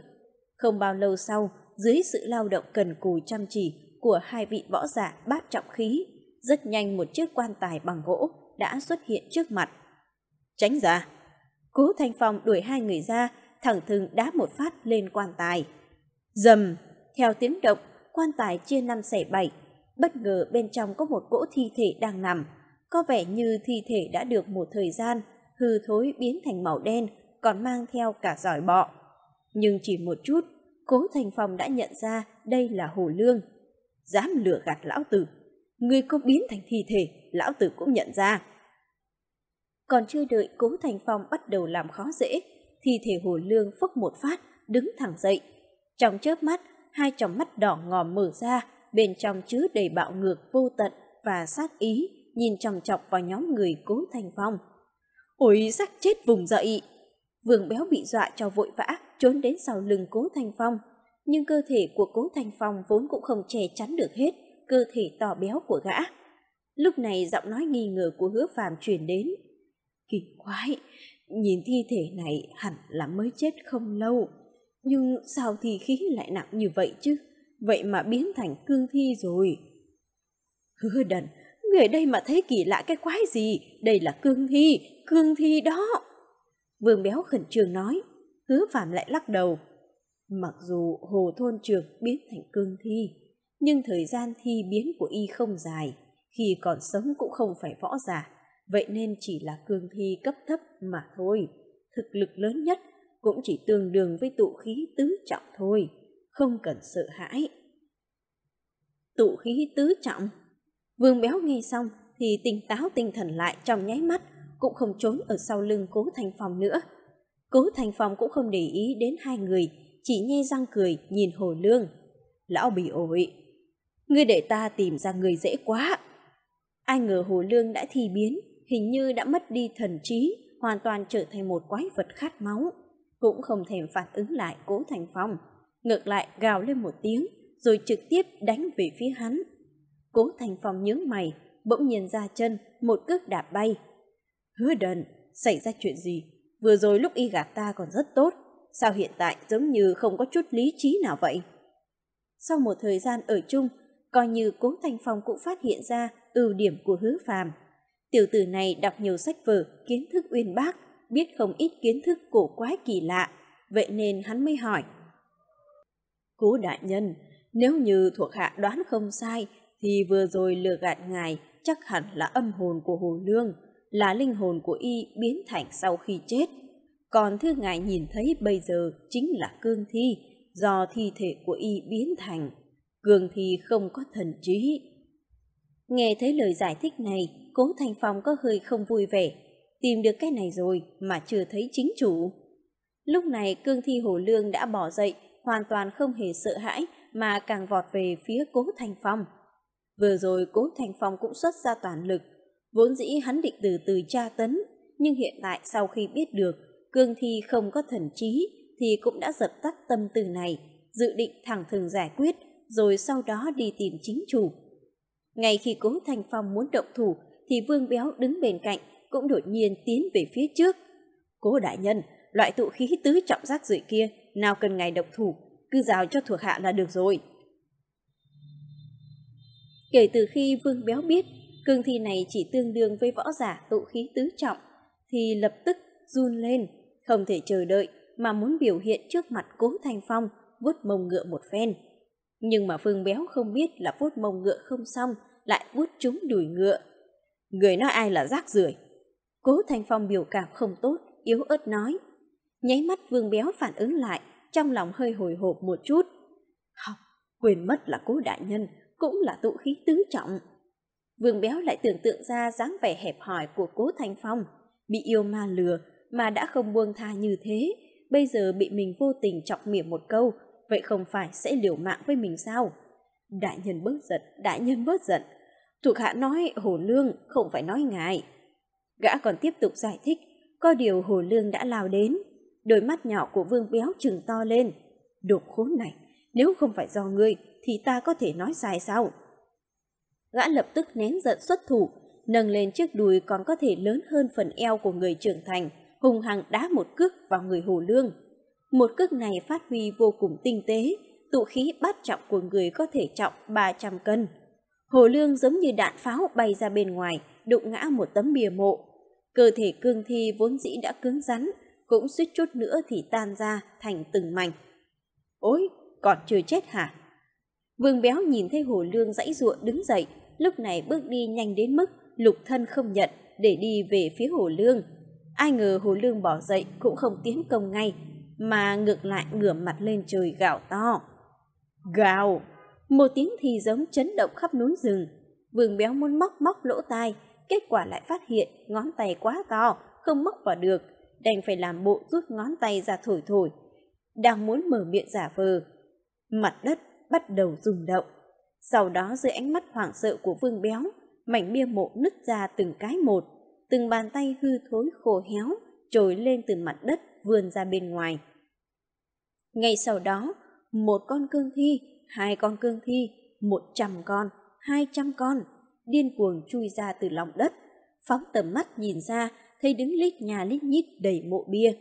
Không bao lâu sau, dưới sự lao động cần cù chăm chỉ của hai vị võ giả bát trọng khí, rất nhanh một chiếc quan tài bằng gỗ đã xuất hiện trước mặt. Tránh ra! Cố Thanh Phong đuổi hai người ra, thẳng thừng đá một phát lên quan tài. Dầm! Theo tiếng động, quan tài chia năm xẻ bảy. Bất ngờ bên trong có một cỗ thi thể đang nằm. Có vẻ như thi thể đã được một thời gian, hư thối biến thành màu đen, còn mang theo cả giỏi bọ. Nhưng chỉ một chút Cố Thành Phòng đã nhận ra đây là Hồ Lương. Dám lừa gạt lão tử. Người có biến thành thi thể, lão tử cũng nhận ra. Còn chưa đợi Cố Thành Phong bắt đầu làm khó dễ, thi thể Hồ Lương phốc một phát, đứng thẳng dậy. Trong chớp mắt, hai tròng mắt đỏ ngòm mở ra, bên trong chứa đầy bạo ngược vô tận và sát ý, nhìn chòng chọc vào nhóm người Cố Thành Phong. Ôi sắc chết vùng dậy! Vương Béo bị dọa cho vội vã, trốn đến sau lưng Cố Thanh Phong. Nhưng cơ thể của Cố Thanh Phong vốn cũng không che chắn được hết, cơ thể to béo của gã. Lúc này giọng nói nghi ngờ của hứa phàm truyền đến. Kỳ quái, nhìn thi thể này hẳn là mới chết không lâu. Nhưng sao thì khí lại nặng như vậy chứ? Vậy mà biến thành cương thi rồi. Hứa đần, người đây mà thấy kỳ lạ cái quái gì? Đây là cương thi, cương thi đó. Vương Béo khẩn trương nói, hứa phạm lại lắc đầu. Mặc dù hồ thôn trường biến thành cương thi, nhưng thời gian thi biến của y không dài, khi còn sống cũng không phải võ giả, vậy nên chỉ là cương thi cấp thấp mà thôi. Thực lực lớn nhất cũng chỉ tương đương với tụ khí tứ trọng thôi, không cần sợ hãi. Tụ khí tứ trọng Vương Béo nghe xong thì tỉnh táo tinh thần lại trong nháy mắt, cũng không trốn ở sau lưng cố thành phòng nữa cố thành phòng cũng không để ý đến hai người chỉ nhe răng cười nhìn hồ lương lão bị ổi ngươi để ta tìm ra người dễ quá ai ngờ hồ lương đã thi biến hình như đã mất đi thần trí hoàn toàn trở thành một quái vật khát máu cũng không thèm phản ứng lại cố thành phong ngược lại gào lên một tiếng rồi trực tiếp đánh về phía hắn cố thành phong nhướng mày bỗng nhìn ra chân một cước đạp bay Hứa đần, xảy ra chuyện gì? Vừa rồi lúc y gạt ta còn rất tốt, sao hiện tại giống như không có chút lý trí nào vậy? Sau một thời gian ở chung, coi như Cố Thanh Phong cũng phát hiện ra ưu điểm của hứa phàm. Tiểu tử này đọc nhiều sách vở, kiến thức uyên bác, biết không ít kiến thức cổ quái kỳ lạ, vậy nên hắn mới hỏi. Cố đại nhân, nếu như thuộc hạ đoán không sai, thì vừa rồi lừa gạt ngài chắc hẳn là âm hồn của Hồ Lương là linh hồn của y biến thành sau khi chết. Còn thứ ngài nhìn thấy bây giờ chính là cương thi, do thi thể của y biến thành. Cương thi không có thần trí. Nghe thấy lời giải thích này, cố Thành Phong có hơi không vui vẻ. Tìm được cái này rồi mà chưa thấy chính chủ. Lúc này cương thi hồ lương đã bỏ dậy, hoàn toàn không hề sợ hãi mà càng vọt về phía cố Thành Phong. Vừa rồi cố Thành Phong cũng xuất ra toàn lực, Vốn dĩ hắn định từ từ tra tấn, nhưng hiện tại sau khi biết được Cương Thi không có thần trí thì cũng đã dập tắt tâm tư này, dự định thẳng thừng giải quyết rồi sau đó đi tìm chính chủ. Ngay khi Cố Thành Phong muốn động thủ thì Vương Béo đứng bên cạnh cũng đột nhiên tiến về phía trước. Cố đại nhân, loại tụ khí tứ trọng giác rưỡi kia nào cần ngài động thủ, cứ giao cho thuộc hạ là được rồi. Kể từ khi Vương Béo biết cương thi này chỉ tương đương với võ giả tụ khí tứ trọng, thì lập tức run lên, không thể chờ đợi mà muốn biểu hiện trước mặt cố Thanh Phong, vuốt mông ngựa một phen. Nhưng mà Phương Béo không biết là vuốt mông ngựa không xong, lại vuốt trúng đùi ngựa. Người nói ai là rác rưởi Cố Thanh Phong biểu cảm không tốt, yếu ớt nói. Nháy mắt Vương Béo phản ứng lại, trong lòng hơi hồi hộp một chút. Học, quên mất là cố đại nhân, cũng là tụ khí tứ trọng. Vương Béo lại tưởng tượng ra dáng vẻ hẹp hòi của Cố Thanh Phong, bị yêu ma lừa mà đã không buông tha như thế, bây giờ bị mình vô tình chọc miệng một câu, vậy không phải sẽ liều mạng với mình sao? Đại nhân bớt giận, đại nhân bớt giận. Thuộc hạ nói Hồ Lương không phải nói ngài. Gã còn tiếp tục giải thích, có điều Hồ Lương đã lao đến. Đôi mắt nhỏ của Vương Béo trừng to lên. Đột khốn này, nếu không phải do ngươi thì ta có thể nói sai sao? Gã lập tức nén giận xuất thủ, nâng lên chiếc đùi còn có thể lớn hơn phần eo của người trưởng thành, hùng hằng đá một cước vào người hồ lương. Một cước này phát huy vô cùng tinh tế, tụ khí bát trọng của người có thể trọng 300 cân. Hồ lương giống như đạn pháo bay ra bên ngoài, đụng ngã một tấm bìa mộ. Cơ thể cương thi vốn dĩ đã cứng rắn, cũng suýt chút nữa thì tan ra thành từng mảnh. Ôi, còn chưa chết hả? Vương béo nhìn thấy hồ lương dãy ruộng đứng dậy, lúc này bước đi nhanh đến mức lục thân không nhận để đi về phía Hồ Lương. Ai ngờ Hồ Lương bỏ dậy cũng không tiến công ngay, mà ngược lại ngửa mặt lên trời gào to. Gào! Một tiếng thì giống chấn động khắp núi rừng. Vương béo muốn móc móc lỗ tai, kết quả lại phát hiện ngón tay quá to, không móc vào được, đành phải làm bộ rút ngón tay ra thổi thổi. Đang muốn mở miệng giả vờ, mặt đất bắt đầu rung động. Sau đó dưới ánh mắt hoảng sợ của Vương Béo, mảnh bia mộ nứt ra từng cái một, từng bàn tay hư thối khô héo trồi lên từ mặt đất vươn ra bên ngoài. Ngay sau đó, một con cương thi, hai con cương thi, một trăm con, hai trăm con, điên cuồng chui ra từ lòng đất, phóng tầm mắt nhìn ra thấy đứng lít nhà lít nhít đầy mộ bia.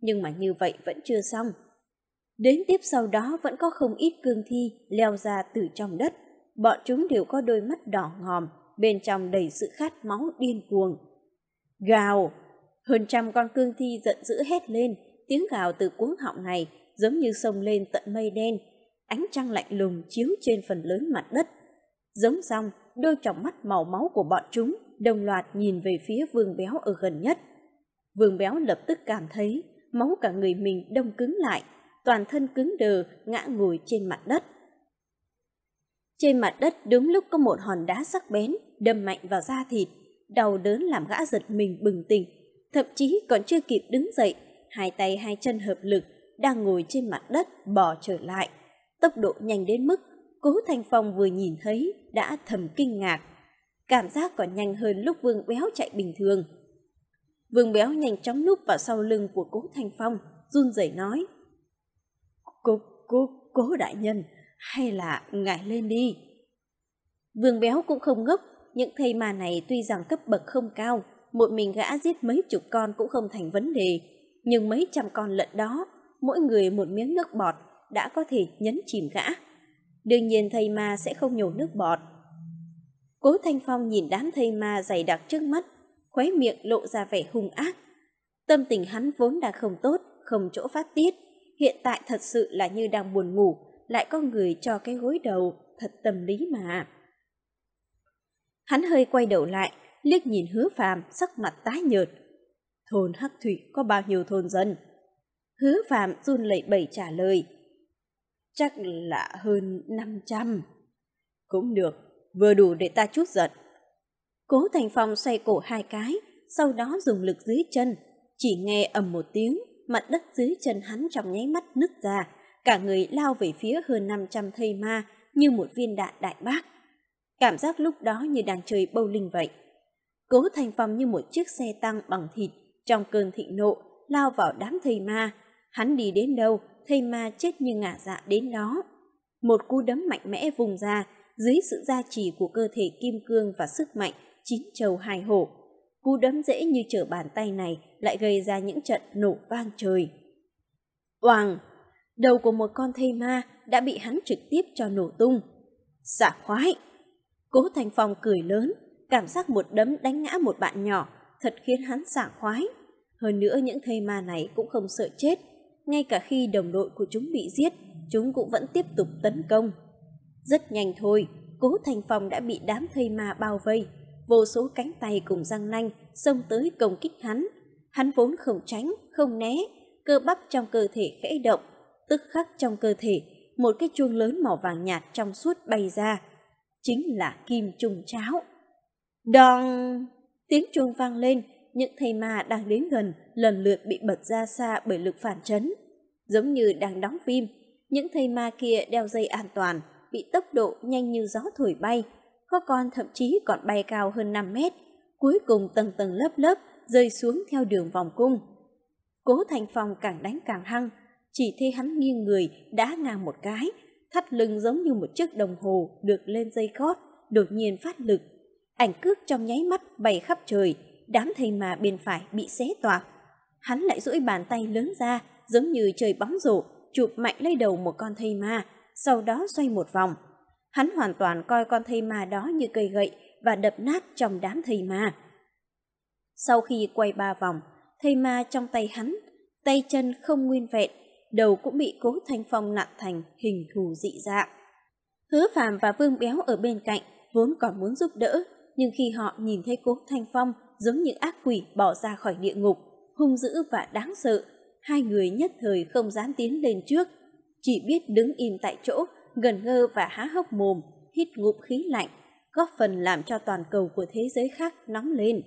Nhưng mà như vậy vẫn chưa xong, Đến tiếp sau đó vẫn có không ít cương thi leo ra từ trong đất. Bọn chúng đều có đôi mắt đỏ ngòm, bên trong đầy sự khát máu điên cuồng. Gào! Hơn trăm con cương thi giận dữ hét lên, tiếng gào từ cuống họng này giống như sông lên tận mây đen. Ánh trăng lạnh lùng chiếu trên phần lớn mặt đất. Giống xong, đôi tròng mắt màu máu của bọn chúng đồng loạt nhìn về phía vương béo ở gần nhất. Vương béo lập tức cảm thấy máu cả người mình đông cứng lại, toàn thân cứng đờ, ngã ngồi trên mặt đất. Trên mặt đất đúng lúc có một hòn đá sắc bén, đâm mạnh vào da thịt, đau đớn làm gã giật mình bừng tỉnh, thậm chí còn chưa kịp đứng dậy, hai tay hai chân hợp lực, đang ngồi trên mặt đất bò trở lại. Tốc độ nhanh đến mức Cố Thanh Phong vừa nhìn thấy đã thầm kinh ngạc. Cảm giác còn nhanh hơn lúc Vương Béo chạy bình thường. Vương Béo nhanh chóng núp vào sau lưng của Cố Thanh Phong, run rẩy nói cố, cố, cố đại nhân, hay là ngài lên đi. Vương béo cũng không ngốc, những thầy mà này tuy rằng cấp bậc không cao, một mình gã giết mấy chục con cũng không thành vấn đề, nhưng mấy trăm con lợn đó, mỗi người một miếng nước bọt đã có thể nhấn chìm gã. Đương nhiên thầy ma sẽ không nhổ nước bọt. Cố Thanh Phong nhìn đám thầy ma dày đặc trước mắt, khóe miệng lộ ra vẻ hung ác. Tâm tình hắn vốn đã không tốt, không chỗ phát tiết hiện tại thật sự là như đang buồn ngủ, lại có người cho cái gối đầu, thật tâm lý mà. Hắn hơi quay đầu lại, liếc nhìn hứa phàm, sắc mặt tái nhợt. Thôn Hắc Thủy có bao nhiêu thôn dân? Hứa phàm run lẩy bẩy trả lời. Chắc là hơn 500. Cũng được, vừa đủ để ta chút giận. Cố Thành Phong xoay cổ hai cái, sau đó dùng lực dưới chân, chỉ nghe ầm một tiếng, mặt đất dưới chân hắn trong nháy mắt nứt ra, cả người lao về phía hơn 500 thây ma như một viên đạn đại bác. Cảm giác lúc đó như đang chơi bâu linh vậy. Cố Thành Phong như một chiếc xe tăng bằng thịt, trong cơn thịnh nộ, lao vào đám thây ma. Hắn đi đến đâu, thây ma chết như ngả dạ đến đó. Một cú đấm mạnh mẽ vùng ra, dưới sự gia trì của cơ thể kim cương và sức mạnh chín châu hài hổ cú đấm dễ như trở bàn tay này lại gây ra những trận nổ vang trời. Oàng, đầu của một con thây ma đã bị hắn trực tiếp cho nổ tung. Xả khoái! Cố Thành Phong cười lớn, cảm giác một đấm đánh ngã một bạn nhỏ thật khiến hắn xả khoái. Hơn nữa những thây ma này cũng không sợ chết, ngay cả khi đồng đội của chúng bị giết, chúng cũng vẫn tiếp tục tấn công. Rất nhanh thôi, Cố Thành Phong đã bị đám thây ma bao vây, vô số cánh tay cùng răng nanh xông tới công kích hắn. Hắn vốn không tránh, không né, cơ bắp trong cơ thể khẽ động, tức khắc trong cơ thể, một cái chuông lớn màu vàng nhạt trong suốt bay ra. Chính là kim trùng cháo. Đòn! Tiếng chuông vang lên, những thầy ma đang đến gần lần lượt bị bật ra xa bởi lực phản chấn. Giống như đang đóng phim, những thầy ma kia đeo dây an toàn, bị tốc độ nhanh như gió thổi bay, có con thậm chí còn bay cao hơn 5 mét, cuối cùng tầng tầng lớp lớp rơi xuống theo đường vòng cung. Cố Thành Phong càng đánh càng hăng, chỉ thấy hắn nghiêng người đã ngang một cái, thắt lưng giống như một chiếc đồng hồ được lên dây cót, đột nhiên phát lực. Ảnh cước trong nháy mắt bay khắp trời, đám thầy mà bên phải bị xé toạc. Hắn lại duỗi bàn tay lớn ra, giống như trời bóng rổ, chụp mạnh lấy đầu một con thầy ma, sau đó xoay một vòng, Hắn hoàn toàn coi con thây ma đó như cây gậy và đập nát trong đám thây ma. Sau khi quay ba vòng, thây ma trong tay hắn, tay chân không nguyên vẹn, đầu cũng bị cố thanh phong nặn thành hình thù dị dạng. Hứa Phạm và Vương Béo ở bên cạnh vốn còn muốn giúp đỡ, nhưng khi họ nhìn thấy cố thanh phong giống như ác quỷ bỏ ra khỏi địa ngục, hung dữ và đáng sợ, hai người nhất thời không dám tiến lên trước, chỉ biết đứng im tại chỗ ngẩn ngơ và há hốc mồm, hít ngụm khí lạnh, góp phần làm cho toàn cầu của thế giới khác nóng lên.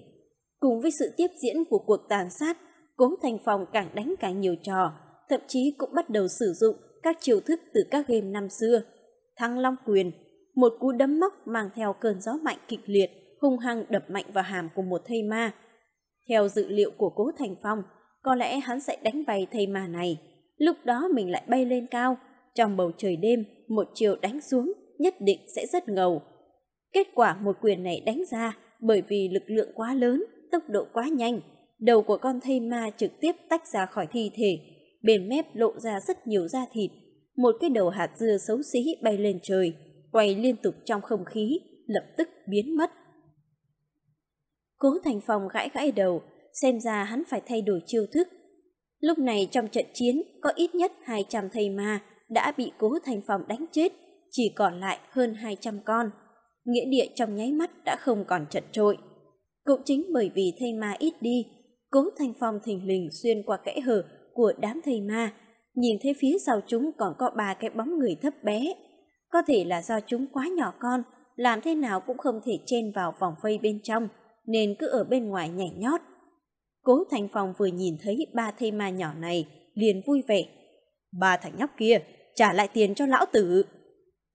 Cùng với sự tiếp diễn của cuộc tàn sát, Cố Thành Phòng càng đánh càng nhiều trò, thậm chí cũng bắt đầu sử dụng các chiêu thức từ các game năm xưa. Thăng Long Quyền, một cú đấm móc mang theo cơn gió mạnh kịch liệt, hung hăng đập mạnh vào hàm của một thây ma. Theo dự liệu của Cố Thành Phong, có lẽ hắn sẽ đánh bay thây ma này. Lúc đó mình lại bay lên cao, trong bầu trời đêm một chiều đánh xuống nhất định sẽ rất ngầu. Kết quả một quyền này đánh ra bởi vì lực lượng quá lớn, tốc độ quá nhanh, đầu của con thây ma trực tiếp tách ra khỏi thi thể, bên mép lộ ra rất nhiều da thịt, một cái đầu hạt dưa xấu xí bay lên trời, quay liên tục trong không khí, lập tức biến mất. Cố Thành Phong gãi gãi đầu, xem ra hắn phải thay đổi chiêu thức. Lúc này trong trận chiến có ít nhất 200 thây ma đã bị Cố Thành Phong đánh chết, chỉ còn lại hơn 200 con. Nghĩa địa trong nháy mắt đã không còn chật trội. Cũng chính bởi vì thây ma ít đi, Cố Thành Phong thình lình xuyên qua kẽ hở của đám thây ma, nhìn thấy phía sau chúng còn có ba cái bóng người thấp bé. Có thể là do chúng quá nhỏ con, làm thế nào cũng không thể chen vào vòng vây bên trong, nên cứ ở bên ngoài nhảy nhót. Cố Thành Phong vừa nhìn thấy ba thây ma nhỏ này, liền vui vẻ. Ba thằng nhóc kia, trả lại tiền cho lão tử.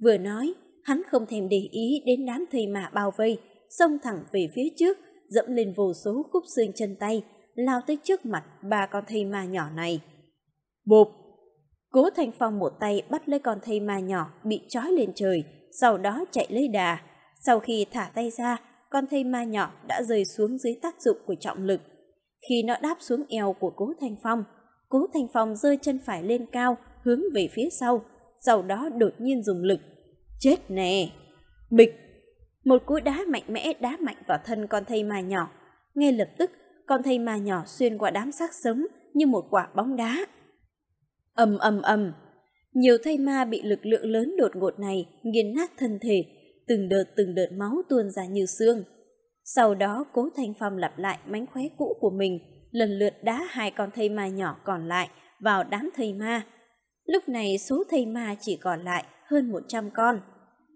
Vừa nói, hắn không thèm để ý đến đám thầy mà bao vây, xông thẳng về phía trước, dẫm lên vô số khúc xương chân tay, lao tới trước mặt ba con thây ma nhỏ này. Bộp! Cố Thành Phong một tay bắt lấy con thây ma nhỏ bị trói lên trời, sau đó chạy lấy đà. Sau khi thả tay ra, con thây ma nhỏ đã rơi xuống dưới tác dụng của trọng lực. Khi nó đáp xuống eo của Cố Thành Phong, Cố Thành Phong rơi chân phải lên cao, hướng về phía sau, sau đó đột nhiên dùng lực. Chết nè! Bịch! Một cú đá mạnh mẽ đá mạnh vào thân con thây ma nhỏ. Ngay lập tức, con thây ma nhỏ xuyên qua đám xác sống như một quả bóng đá. ầm ầm ầm, nhiều thây ma bị lực lượng lớn đột ngột này nghiền nát thân thể, từng đợt từng đợt máu tuôn ra như xương. Sau đó Cố Thanh Phong lặp lại mánh khóe cũ của mình, lần lượt đá hai con thây ma nhỏ còn lại vào đám thây ma. Lúc này số thầy ma chỉ còn lại hơn 100 con.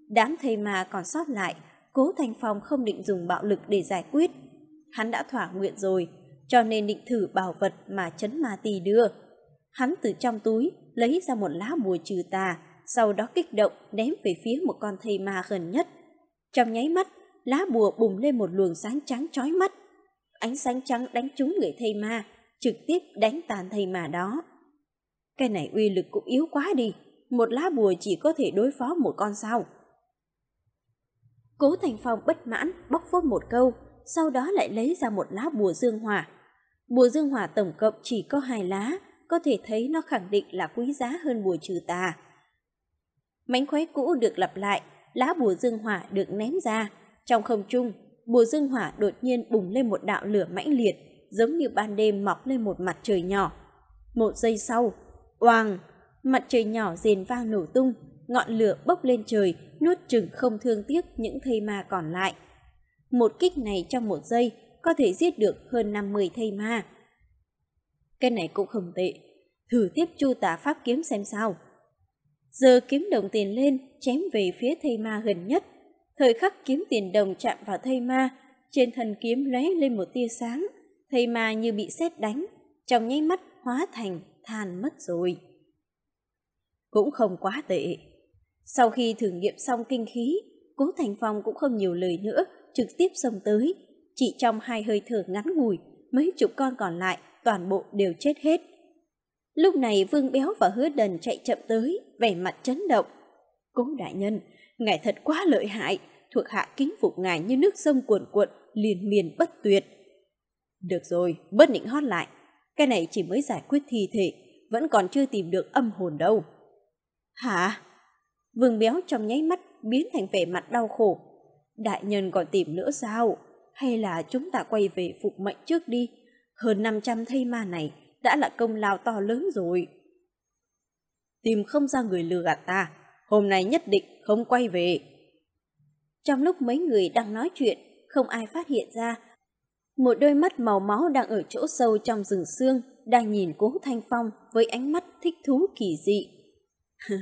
Đám thầy ma còn sót lại, Cố Thành Phong không định dùng bạo lực để giải quyết. Hắn đã thỏa nguyện rồi, cho nên định thử bảo vật mà chấn ma tì đưa. Hắn từ trong túi lấy ra một lá bùa trừ tà, sau đó kích động ném về phía một con thầy ma gần nhất. Trong nháy mắt, lá bùa bùng lên một luồng sáng trắng chói mắt. Ánh sáng trắng đánh trúng người thầy ma, trực tiếp đánh tàn thầy ma đó. Cái này uy lực cũng yếu quá đi, một lá bùa chỉ có thể đối phó một con sao. Cố Thành Phong bất mãn bóc phốt một câu, sau đó lại lấy ra một lá bùa dương hỏa. Bùa dương hỏa tổng cộng chỉ có hai lá, có thể thấy nó khẳng định là quý giá hơn bùa trừ tà. Mánh khóe cũ được lặp lại, lá bùa dương hỏa được ném ra. Trong không trung, bùa dương hỏa đột nhiên bùng lên một đạo lửa mãnh liệt, giống như ban đêm mọc lên một mặt trời nhỏ. Một giây sau, Oàng, mặt trời nhỏ rền vang nổ tung, ngọn lửa bốc lên trời, nuốt chừng không thương tiếc những thây ma còn lại. Một kích này trong một giây có thể giết được hơn 50 thây ma. Cái này cũng không tệ, thử tiếp chu tả pháp kiếm xem sao. Giờ kiếm đồng tiền lên, chém về phía thây ma gần nhất. Thời khắc kiếm tiền đồng chạm vào thây ma, trên thần kiếm lóe lên một tia sáng, thây ma như bị sét đánh, trong nháy mắt hóa thành than mất rồi. Cũng không quá tệ. Sau khi thử nghiệm xong kinh khí, Cố Thành Phong cũng không nhiều lời nữa, trực tiếp xông tới. Chỉ trong hai hơi thở ngắn ngủi, mấy chục con còn lại toàn bộ đều chết hết. Lúc này Vương Béo và Hứa Đần chạy chậm tới, vẻ mặt chấn động. Cố đại nhân, ngài thật quá lợi hại, thuộc hạ kính phục ngài như nước sông cuồn cuộn, liền miền bất tuyệt. Được rồi, bớt nịnh hót lại, cái này chỉ mới giải quyết thi thể, vẫn còn chưa tìm được âm hồn đâu. Hả? Vương béo trong nháy mắt biến thành vẻ mặt đau khổ. Đại nhân còn tìm nữa sao? Hay là chúng ta quay về phục mệnh trước đi? Hơn 500 thây ma này đã là công lao to lớn rồi. Tìm không ra người lừa gạt ta, hôm nay nhất định không quay về. Trong lúc mấy người đang nói chuyện, không ai phát hiện ra một đôi mắt màu máu đang ở chỗ sâu trong rừng xương đang nhìn cố thanh phong với ánh mắt thích thú kỳ dị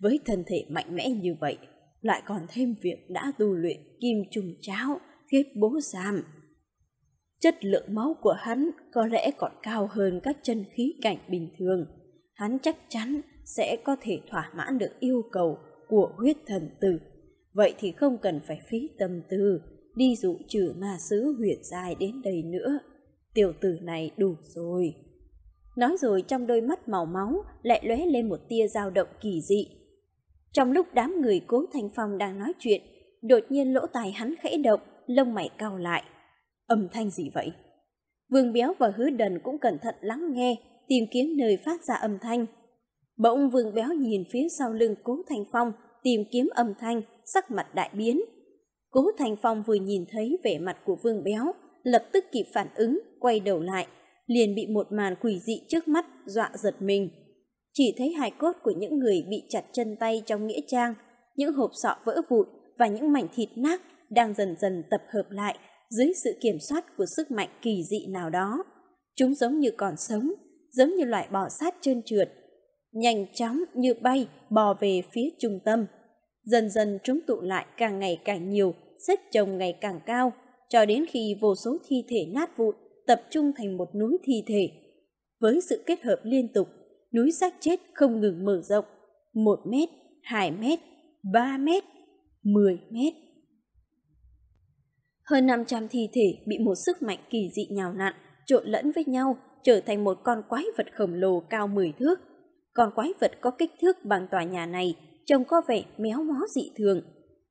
với thân thể mạnh mẽ như vậy lại còn thêm việc đã tu luyện kim trùng cháo khiết bố giam chất lượng máu của hắn có lẽ còn cao hơn các chân khí cảnh bình thường hắn chắc chắn sẽ có thể thỏa mãn được yêu cầu của huyết thần tử vậy thì không cần phải phí tâm tư đi dụ trừ ma sứ huyền dài đến đây nữa. Tiểu tử này đủ rồi. Nói rồi trong đôi mắt màu máu lại lóe lên một tia dao động kỳ dị. Trong lúc đám người cố thanh phong đang nói chuyện, đột nhiên lỗ tai hắn khẽ động, lông mày cau lại. Âm thanh gì vậy? Vương Béo và Hứa Đần cũng cẩn thận lắng nghe, tìm kiếm nơi phát ra âm thanh. Bỗng Vương Béo nhìn phía sau lưng Cố Thanh Phong, tìm kiếm âm thanh, sắc mặt đại biến, Cố Thành Phong vừa nhìn thấy vẻ mặt của Vương Béo, lập tức kịp phản ứng, quay đầu lại, liền bị một màn quỷ dị trước mắt dọa giật mình. Chỉ thấy hài cốt của những người bị chặt chân tay trong nghĩa trang, những hộp sọ vỡ vụn và những mảnh thịt nát đang dần dần tập hợp lại dưới sự kiểm soát của sức mạnh kỳ dị nào đó. Chúng giống như còn sống, giống như loại bò sát trơn trượt, nhanh chóng như bay bò về phía trung tâm dần dần chúng tụ lại càng ngày càng nhiều, xếp chồng ngày càng cao, cho đến khi vô số thi thể nát vụn tập trung thành một núi thi thể. Với sự kết hợp liên tục, núi xác chết không ngừng mở rộng, 1 mét, 2 mét, 3 mét, 10 mét. Hơn 500 thi thể bị một sức mạnh kỳ dị nhào nặn, trộn lẫn với nhau, trở thành một con quái vật khổng lồ cao 10 thước. Con quái vật có kích thước bằng tòa nhà này trông có vẻ méo mó dị thường.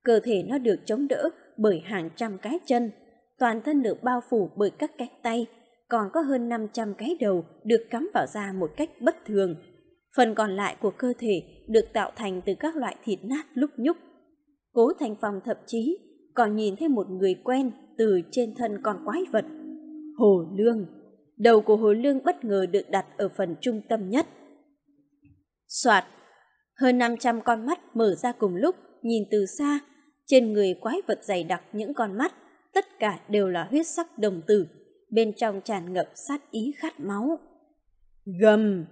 Cơ thể nó được chống đỡ bởi hàng trăm cái chân, toàn thân được bao phủ bởi các cái tay, còn có hơn 500 cái đầu được cắm vào da một cách bất thường. Phần còn lại của cơ thể được tạo thành từ các loại thịt nát lúc nhúc. Cố Thành phòng thậm chí còn nhìn thấy một người quen từ trên thân con quái vật. Hồ Lương. Đầu của Hồ Lương bất ngờ được đặt ở phần trung tâm nhất. Soạt hơn 500 con mắt mở ra cùng lúc, nhìn từ xa, trên người quái vật dày đặc những con mắt, tất cả đều là huyết sắc đồng tử, bên trong tràn ngập sát ý khát máu. Gầm!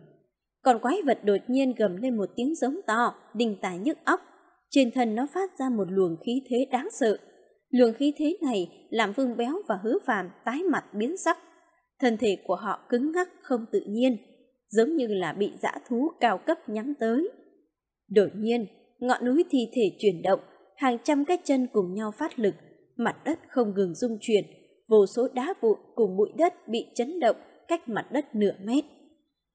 con quái vật đột nhiên gầm lên một tiếng giống to, đinh tài nhức óc, trên thân nó phát ra một luồng khí thế đáng sợ. Luồng khí thế này làm Vương Béo và Hứa Phàm tái mặt biến sắc, thân thể của họ cứng ngắc không tự nhiên, giống như là bị dã thú cao cấp nhắm tới. Đột nhiên, ngọn núi thi thể chuyển động, hàng trăm cái chân cùng nhau phát lực, mặt đất không ngừng rung chuyển, vô số đá vụn cùng bụi đất bị chấn động cách mặt đất nửa mét.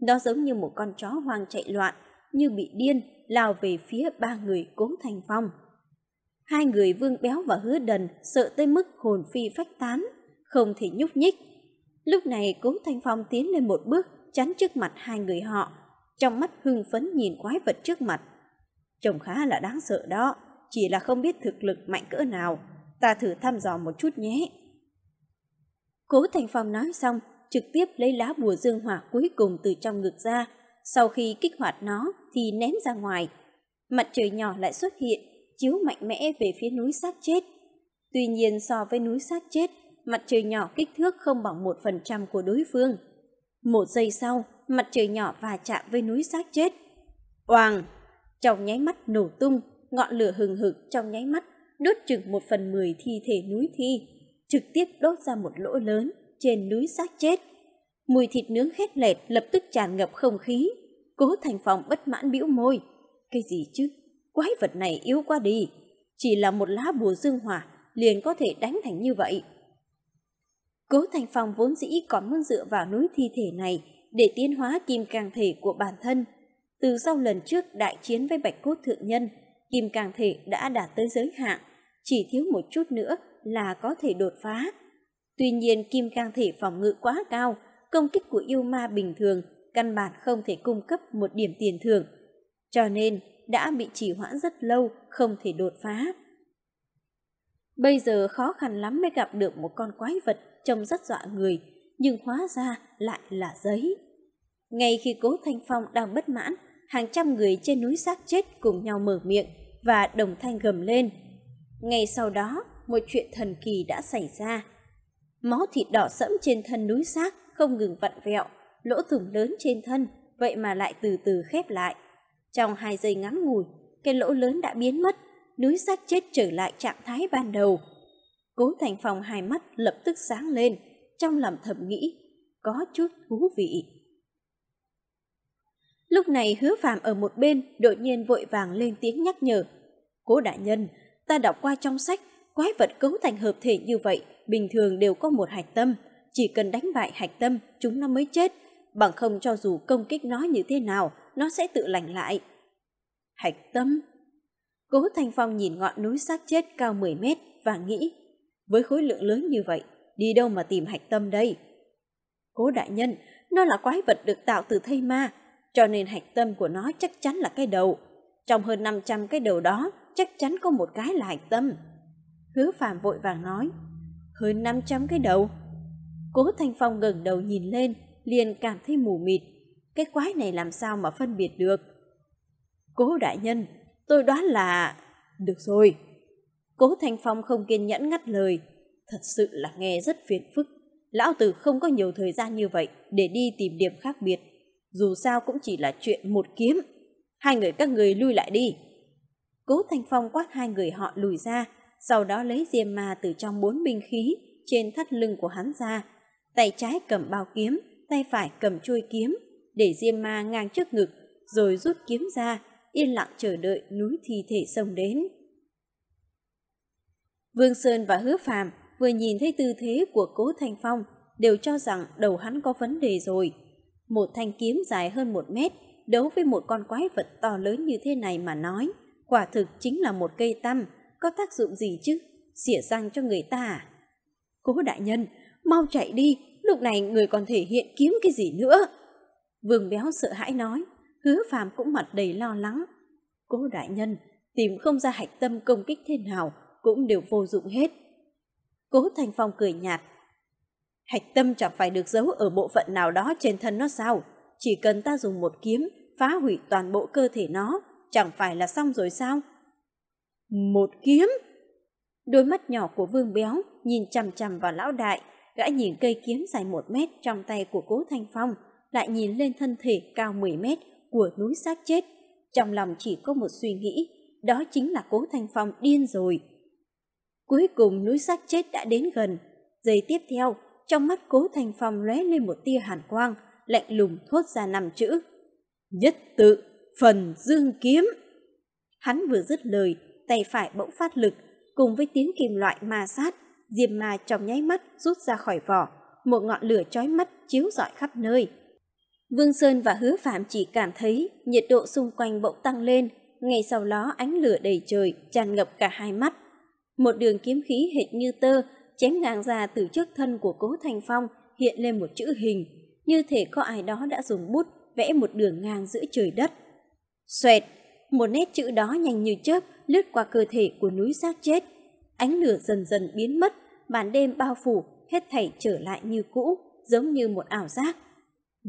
Nó giống như một con chó hoang chạy loạn, như bị điên, lao về phía ba người cố thành phong. Hai người vương béo và hứa đần sợ tới mức hồn phi phách tán, không thể nhúc nhích. Lúc này cố thanh phong tiến lên một bước chắn trước mặt hai người họ, trong mắt hưng phấn nhìn quái vật trước mặt. Trông khá là đáng sợ đó, chỉ là không biết thực lực mạnh cỡ nào. Ta thử thăm dò một chút nhé. Cố Thành Phong nói xong, trực tiếp lấy lá bùa dương hỏa cuối cùng từ trong ngực ra. Sau khi kích hoạt nó thì ném ra ngoài. Mặt trời nhỏ lại xuất hiện, chiếu mạnh mẽ về phía núi xác chết. Tuy nhiên so với núi xác chết, mặt trời nhỏ kích thước không bằng một phần trăm của đối phương. Một giây sau, mặt trời nhỏ va chạm với núi xác chết. Oàng! trong nháy mắt nổ tung, ngọn lửa hừng hực trong nháy mắt đốt chừng một phần mười thi thể núi thi, trực tiếp đốt ra một lỗ lớn trên núi xác chết. Mùi thịt nướng khét lẹt lập tức tràn ngập không khí. Cố Thành Phong bất mãn bĩu môi. Cái gì chứ? Quái vật này yếu quá đi. Chỉ là một lá bùa dương hỏa liền có thể đánh thành như vậy. Cố Thành Phong vốn dĩ còn muốn dựa vào núi thi thể này để tiến hóa kim càng thể của bản thân từ sau lần trước đại chiến với Bạch Cốt Thượng Nhân, Kim Càng Thể đã đạt tới giới hạn, chỉ thiếu một chút nữa là có thể đột phá. Tuy nhiên Kim Càng Thể phòng ngự quá cao, công kích của yêu ma bình thường căn bản không thể cung cấp một điểm tiền thưởng, cho nên đã bị trì hoãn rất lâu, không thể đột phá. Bây giờ khó khăn lắm mới gặp được một con quái vật trông rất dọa người, nhưng hóa ra lại là giấy. Ngay khi cố Thanh Phong đang bất mãn hàng trăm người trên núi xác chết cùng nhau mở miệng và đồng thanh gầm lên. Ngay sau đó, một chuyện thần kỳ đã xảy ra. Máu thịt đỏ sẫm trên thân núi xác không ngừng vặn vẹo, lỗ thủng lớn trên thân vậy mà lại từ từ khép lại. Trong hai giây ngắn ngủi, cái lỗ lớn đã biến mất, núi xác chết trở lại trạng thái ban đầu. Cố Thành Phong hai mắt lập tức sáng lên, trong lòng thầm nghĩ, có chút thú vị. Lúc này hứa phàm ở một bên đột nhiên vội vàng lên tiếng nhắc nhở. Cố đại nhân, ta đọc qua trong sách, quái vật cấu thành hợp thể như vậy, bình thường đều có một hạch tâm. Chỉ cần đánh bại hạch tâm, chúng nó mới chết. Bằng không cho dù công kích nó như thế nào, nó sẽ tự lành lại. Hạch tâm? Cố Thanh Phong nhìn ngọn núi xác chết cao 10 mét và nghĩ, với khối lượng lớn như vậy, đi đâu mà tìm hạch tâm đây? Cố đại nhân, nó là quái vật được tạo từ thây ma, cho nên hạch tâm của nó chắc chắn là cái đầu. Trong hơn 500 cái đầu đó, chắc chắn có một cái là hạch tâm. Hứa Phạm vội vàng nói, hơn 500 cái đầu. Cố Thanh Phong ngẩng đầu nhìn lên, liền cảm thấy mù mịt. Cái quái này làm sao mà phân biệt được? Cố đại nhân, tôi đoán là... Được rồi. Cố Thanh Phong không kiên nhẫn ngắt lời. Thật sự là nghe rất phiền phức. Lão Tử không có nhiều thời gian như vậy để đi tìm điểm khác biệt. Dù sao cũng chỉ là chuyện một kiếm. Hai người các người lui lại đi. Cố Thanh Phong quát hai người họ lùi ra, sau đó lấy diêm ma từ trong bốn binh khí trên thắt lưng của hắn ra. Tay trái cầm bao kiếm, tay phải cầm chuôi kiếm, để diêm ma ngang trước ngực, rồi rút kiếm ra, yên lặng chờ đợi núi thi thể sông đến. Vương Sơn và Hứa Phàm vừa nhìn thấy tư thế của Cố Thành Phong đều cho rằng đầu hắn có vấn đề rồi một thanh kiếm dài hơn một mét, đấu với một con quái vật to lớn như thế này mà nói, quả thực chính là một cây tăm, có tác dụng gì chứ, xỉa răng cho người ta à? Cố đại nhân, mau chạy đi, lúc này người còn thể hiện kiếm cái gì nữa? Vương béo sợ hãi nói, hứa phàm cũng mặt đầy lo lắng. Cố đại nhân, tìm không ra hạch tâm công kích thế nào cũng đều vô dụng hết. Cố Thành Phong cười nhạt, Hạch tâm chẳng phải được giấu ở bộ phận nào đó trên thân nó sao? Chỉ cần ta dùng một kiếm, phá hủy toàn bộ cơ thể nó, chẳng phải là xong rồi sao? Một kiếm? Đôi mắt nhỏ của Vương Béo nhìn chằm chằm vào lão đại, gã nhìn cây kiếm dài một mét trong tay của Cố Thanh Phong, lại nhìn lên thân thể cao 10 mét của núi xác chết. Trong lòng chỉ có một suy nghĩ, đó chính là Cố Thanh Phong điên rồi. Cuối cùng núi xác chết đã đến gần, giây tiếp theo trong mắt cố thành phong lóe lên một tia hàn quang, lạnh lùng thốt ra năm chữ. Nhất tự, phần dương kiếm. Hắn vừa dứt lời, tay phải bỗng phát lực, cùng với tiếng kim loại ma sát, diêm ma trong nháy mắt rút ra khỏi vỏ, một ngọn lửa chói mắt chiếu rọi khắp nơi. Vương Sơn và Hứa Phạm chỉ cảm thấy nhiệt độ xung quanh bỗng tăng lên, ngay sau đó ánh lửa đầy trời tràn ngập cả hai mắt. Một đường kiếm khí hệt như tơ chém ngang ra từ trước thân của Cố Thành Phong hiện lên một chữ hình, như thể có ai đó đã dùng bút vẽ một đường ngang giữa trời đất. Xoẹt, một nét chữ đó nhanh như chớp lướt qua cơ thể của núi xác chết. Ánh lửa dần dần biến mất, màn đêm bao phủ, hết thảy trở lại như cũ, giống như một ảo giác.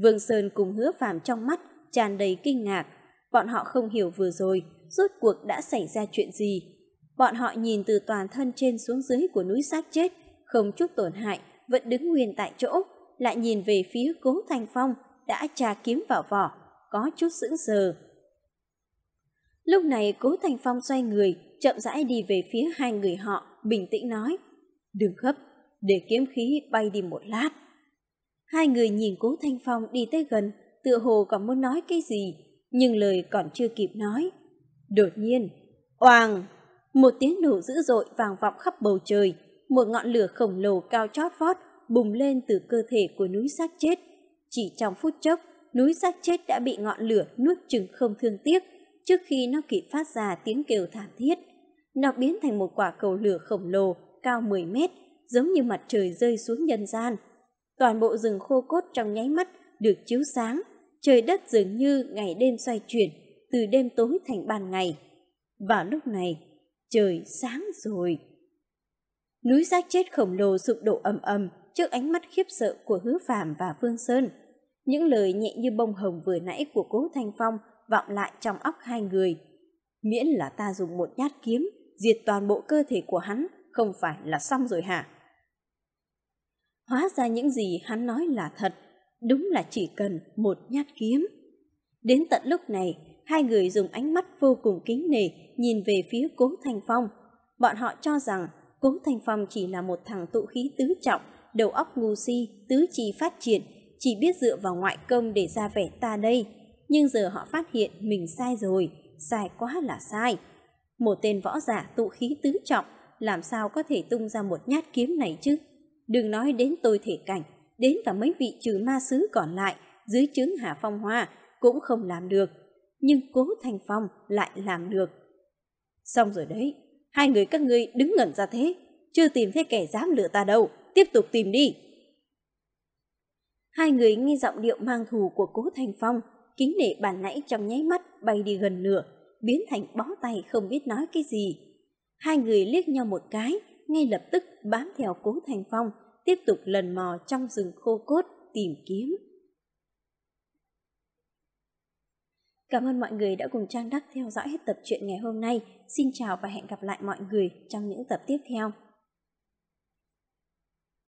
Vương Sơn cùng hứa phàm trong mắt, tràn đầy kinh ngạc. Bọn họ không hiểu vừa rồi, rốt cuộc đã xảy ra chuyện gì. Bọn họ nhìn từ toàn thân trên xuống dưới của núi xác chết, không chút tổn hại, vẫn đứng nguyên tại chỗ, lại nhìn về phía cố thành phong, đã trà kiếm vào vỏ, có chút sững sờ. Lúc này cố thành phong xoay người, chậm rãi đi về phía hai người họ, bình tĩnh nói, đừng gấp, để kiếm khí bay đi một lát. Hai người nhìn cố Thanh Phong đi tới gần, tựa hồ còn muốn nói cái gì, nhưng lời còn chưa kịp nói. Đột nhiên, oàng! Một tiếng nổ dữ dội vang vọng khắp bầu trời, một ngọn lửa khổng lồ cao chót vót bùng lên từ cơ thể của núi xác chết. Chỉ trong phút chốc, núi xác chết đã bị ngọn lửa nuốt chừng không thương tiếc trước khi nó kịp phát ra tiếng kêu thảm thiết. Nó biến thành một quả cầu lửa khổng lồ cao 10 mét, giống như mặt trời rơi xuống nhân gian. Toàn bộ rừng khô cốt trong nháy mắt được chiếu sáng, trời đất dường như ngày đêm xoay chuyển, từ đêm tối thành ban ngày. Vào lúc này, trời sáng rồi. Núi xác chết khổng lồ sụp đổ ầm ầm trước ánh mắt khiếp sợ của Hứa Phàm và Phương Sơn. Những lời nhẹ như bông hồng vừa nãy của Cố Thanh Phong vọng lại trong óc hai người. Miễn là ta dùng một nhát kiếm, diệt toàn bộ cơ thể của hắn, không phải là xong rồi hả? Hóa ra những gì hắn nói là thật, đúng là chỉ cần một nhát kiếm. Đến tận lúc này, hai người dùng ánh mắt vô cùng kính nể nhìn về phía Cố Thành Phong. Bọn họ cho rằng Cố Thành Phong chỉ là một thằng tụ khí tứ trọng, đầu óc ngu si, tứ chi phát triển, chỉ biết dựa vào ngoại công để ra vẻ ta đây. Nhưng giờ họ phát hiện mình sai rồi, sai quá là sai. Một tên võ giả tụ khí tứ trọng, làm sao có thể tung ra một nhát kiếm này chứ? Đừng nói đến tôi thể cảnh, đến cả mấy vị trừ ma sứ còn lại, dưới chứng Hà Phong Hoa, cũng không làm được nhưng cố thành phong lại làm được. Xong rồi đấy, hai người các ngươi đứng ngẩn ra thế, chưa tìm thấy kẻ dám lừa ta đâu, tiếp tục tìm đi. Hai người nghe giọng điệu mang thù của cố thành phong, kính nể bản nãy trong nháy mắt bay đi gần nửa, biến thành bó tay không biết nói cái gì. Hai người liếc nhau một cái, ngay lập tức bám theo cố thành phong, tiếp tục lần mò trong rừng khô cốt tìm kiếm. Cảm ơn mọi người đã cùng Trang Đắc theo dõi hết tập truyện ngày hôm nay. Xin chào và hẹn gặp lại mọi người trong những tập tiếp theo.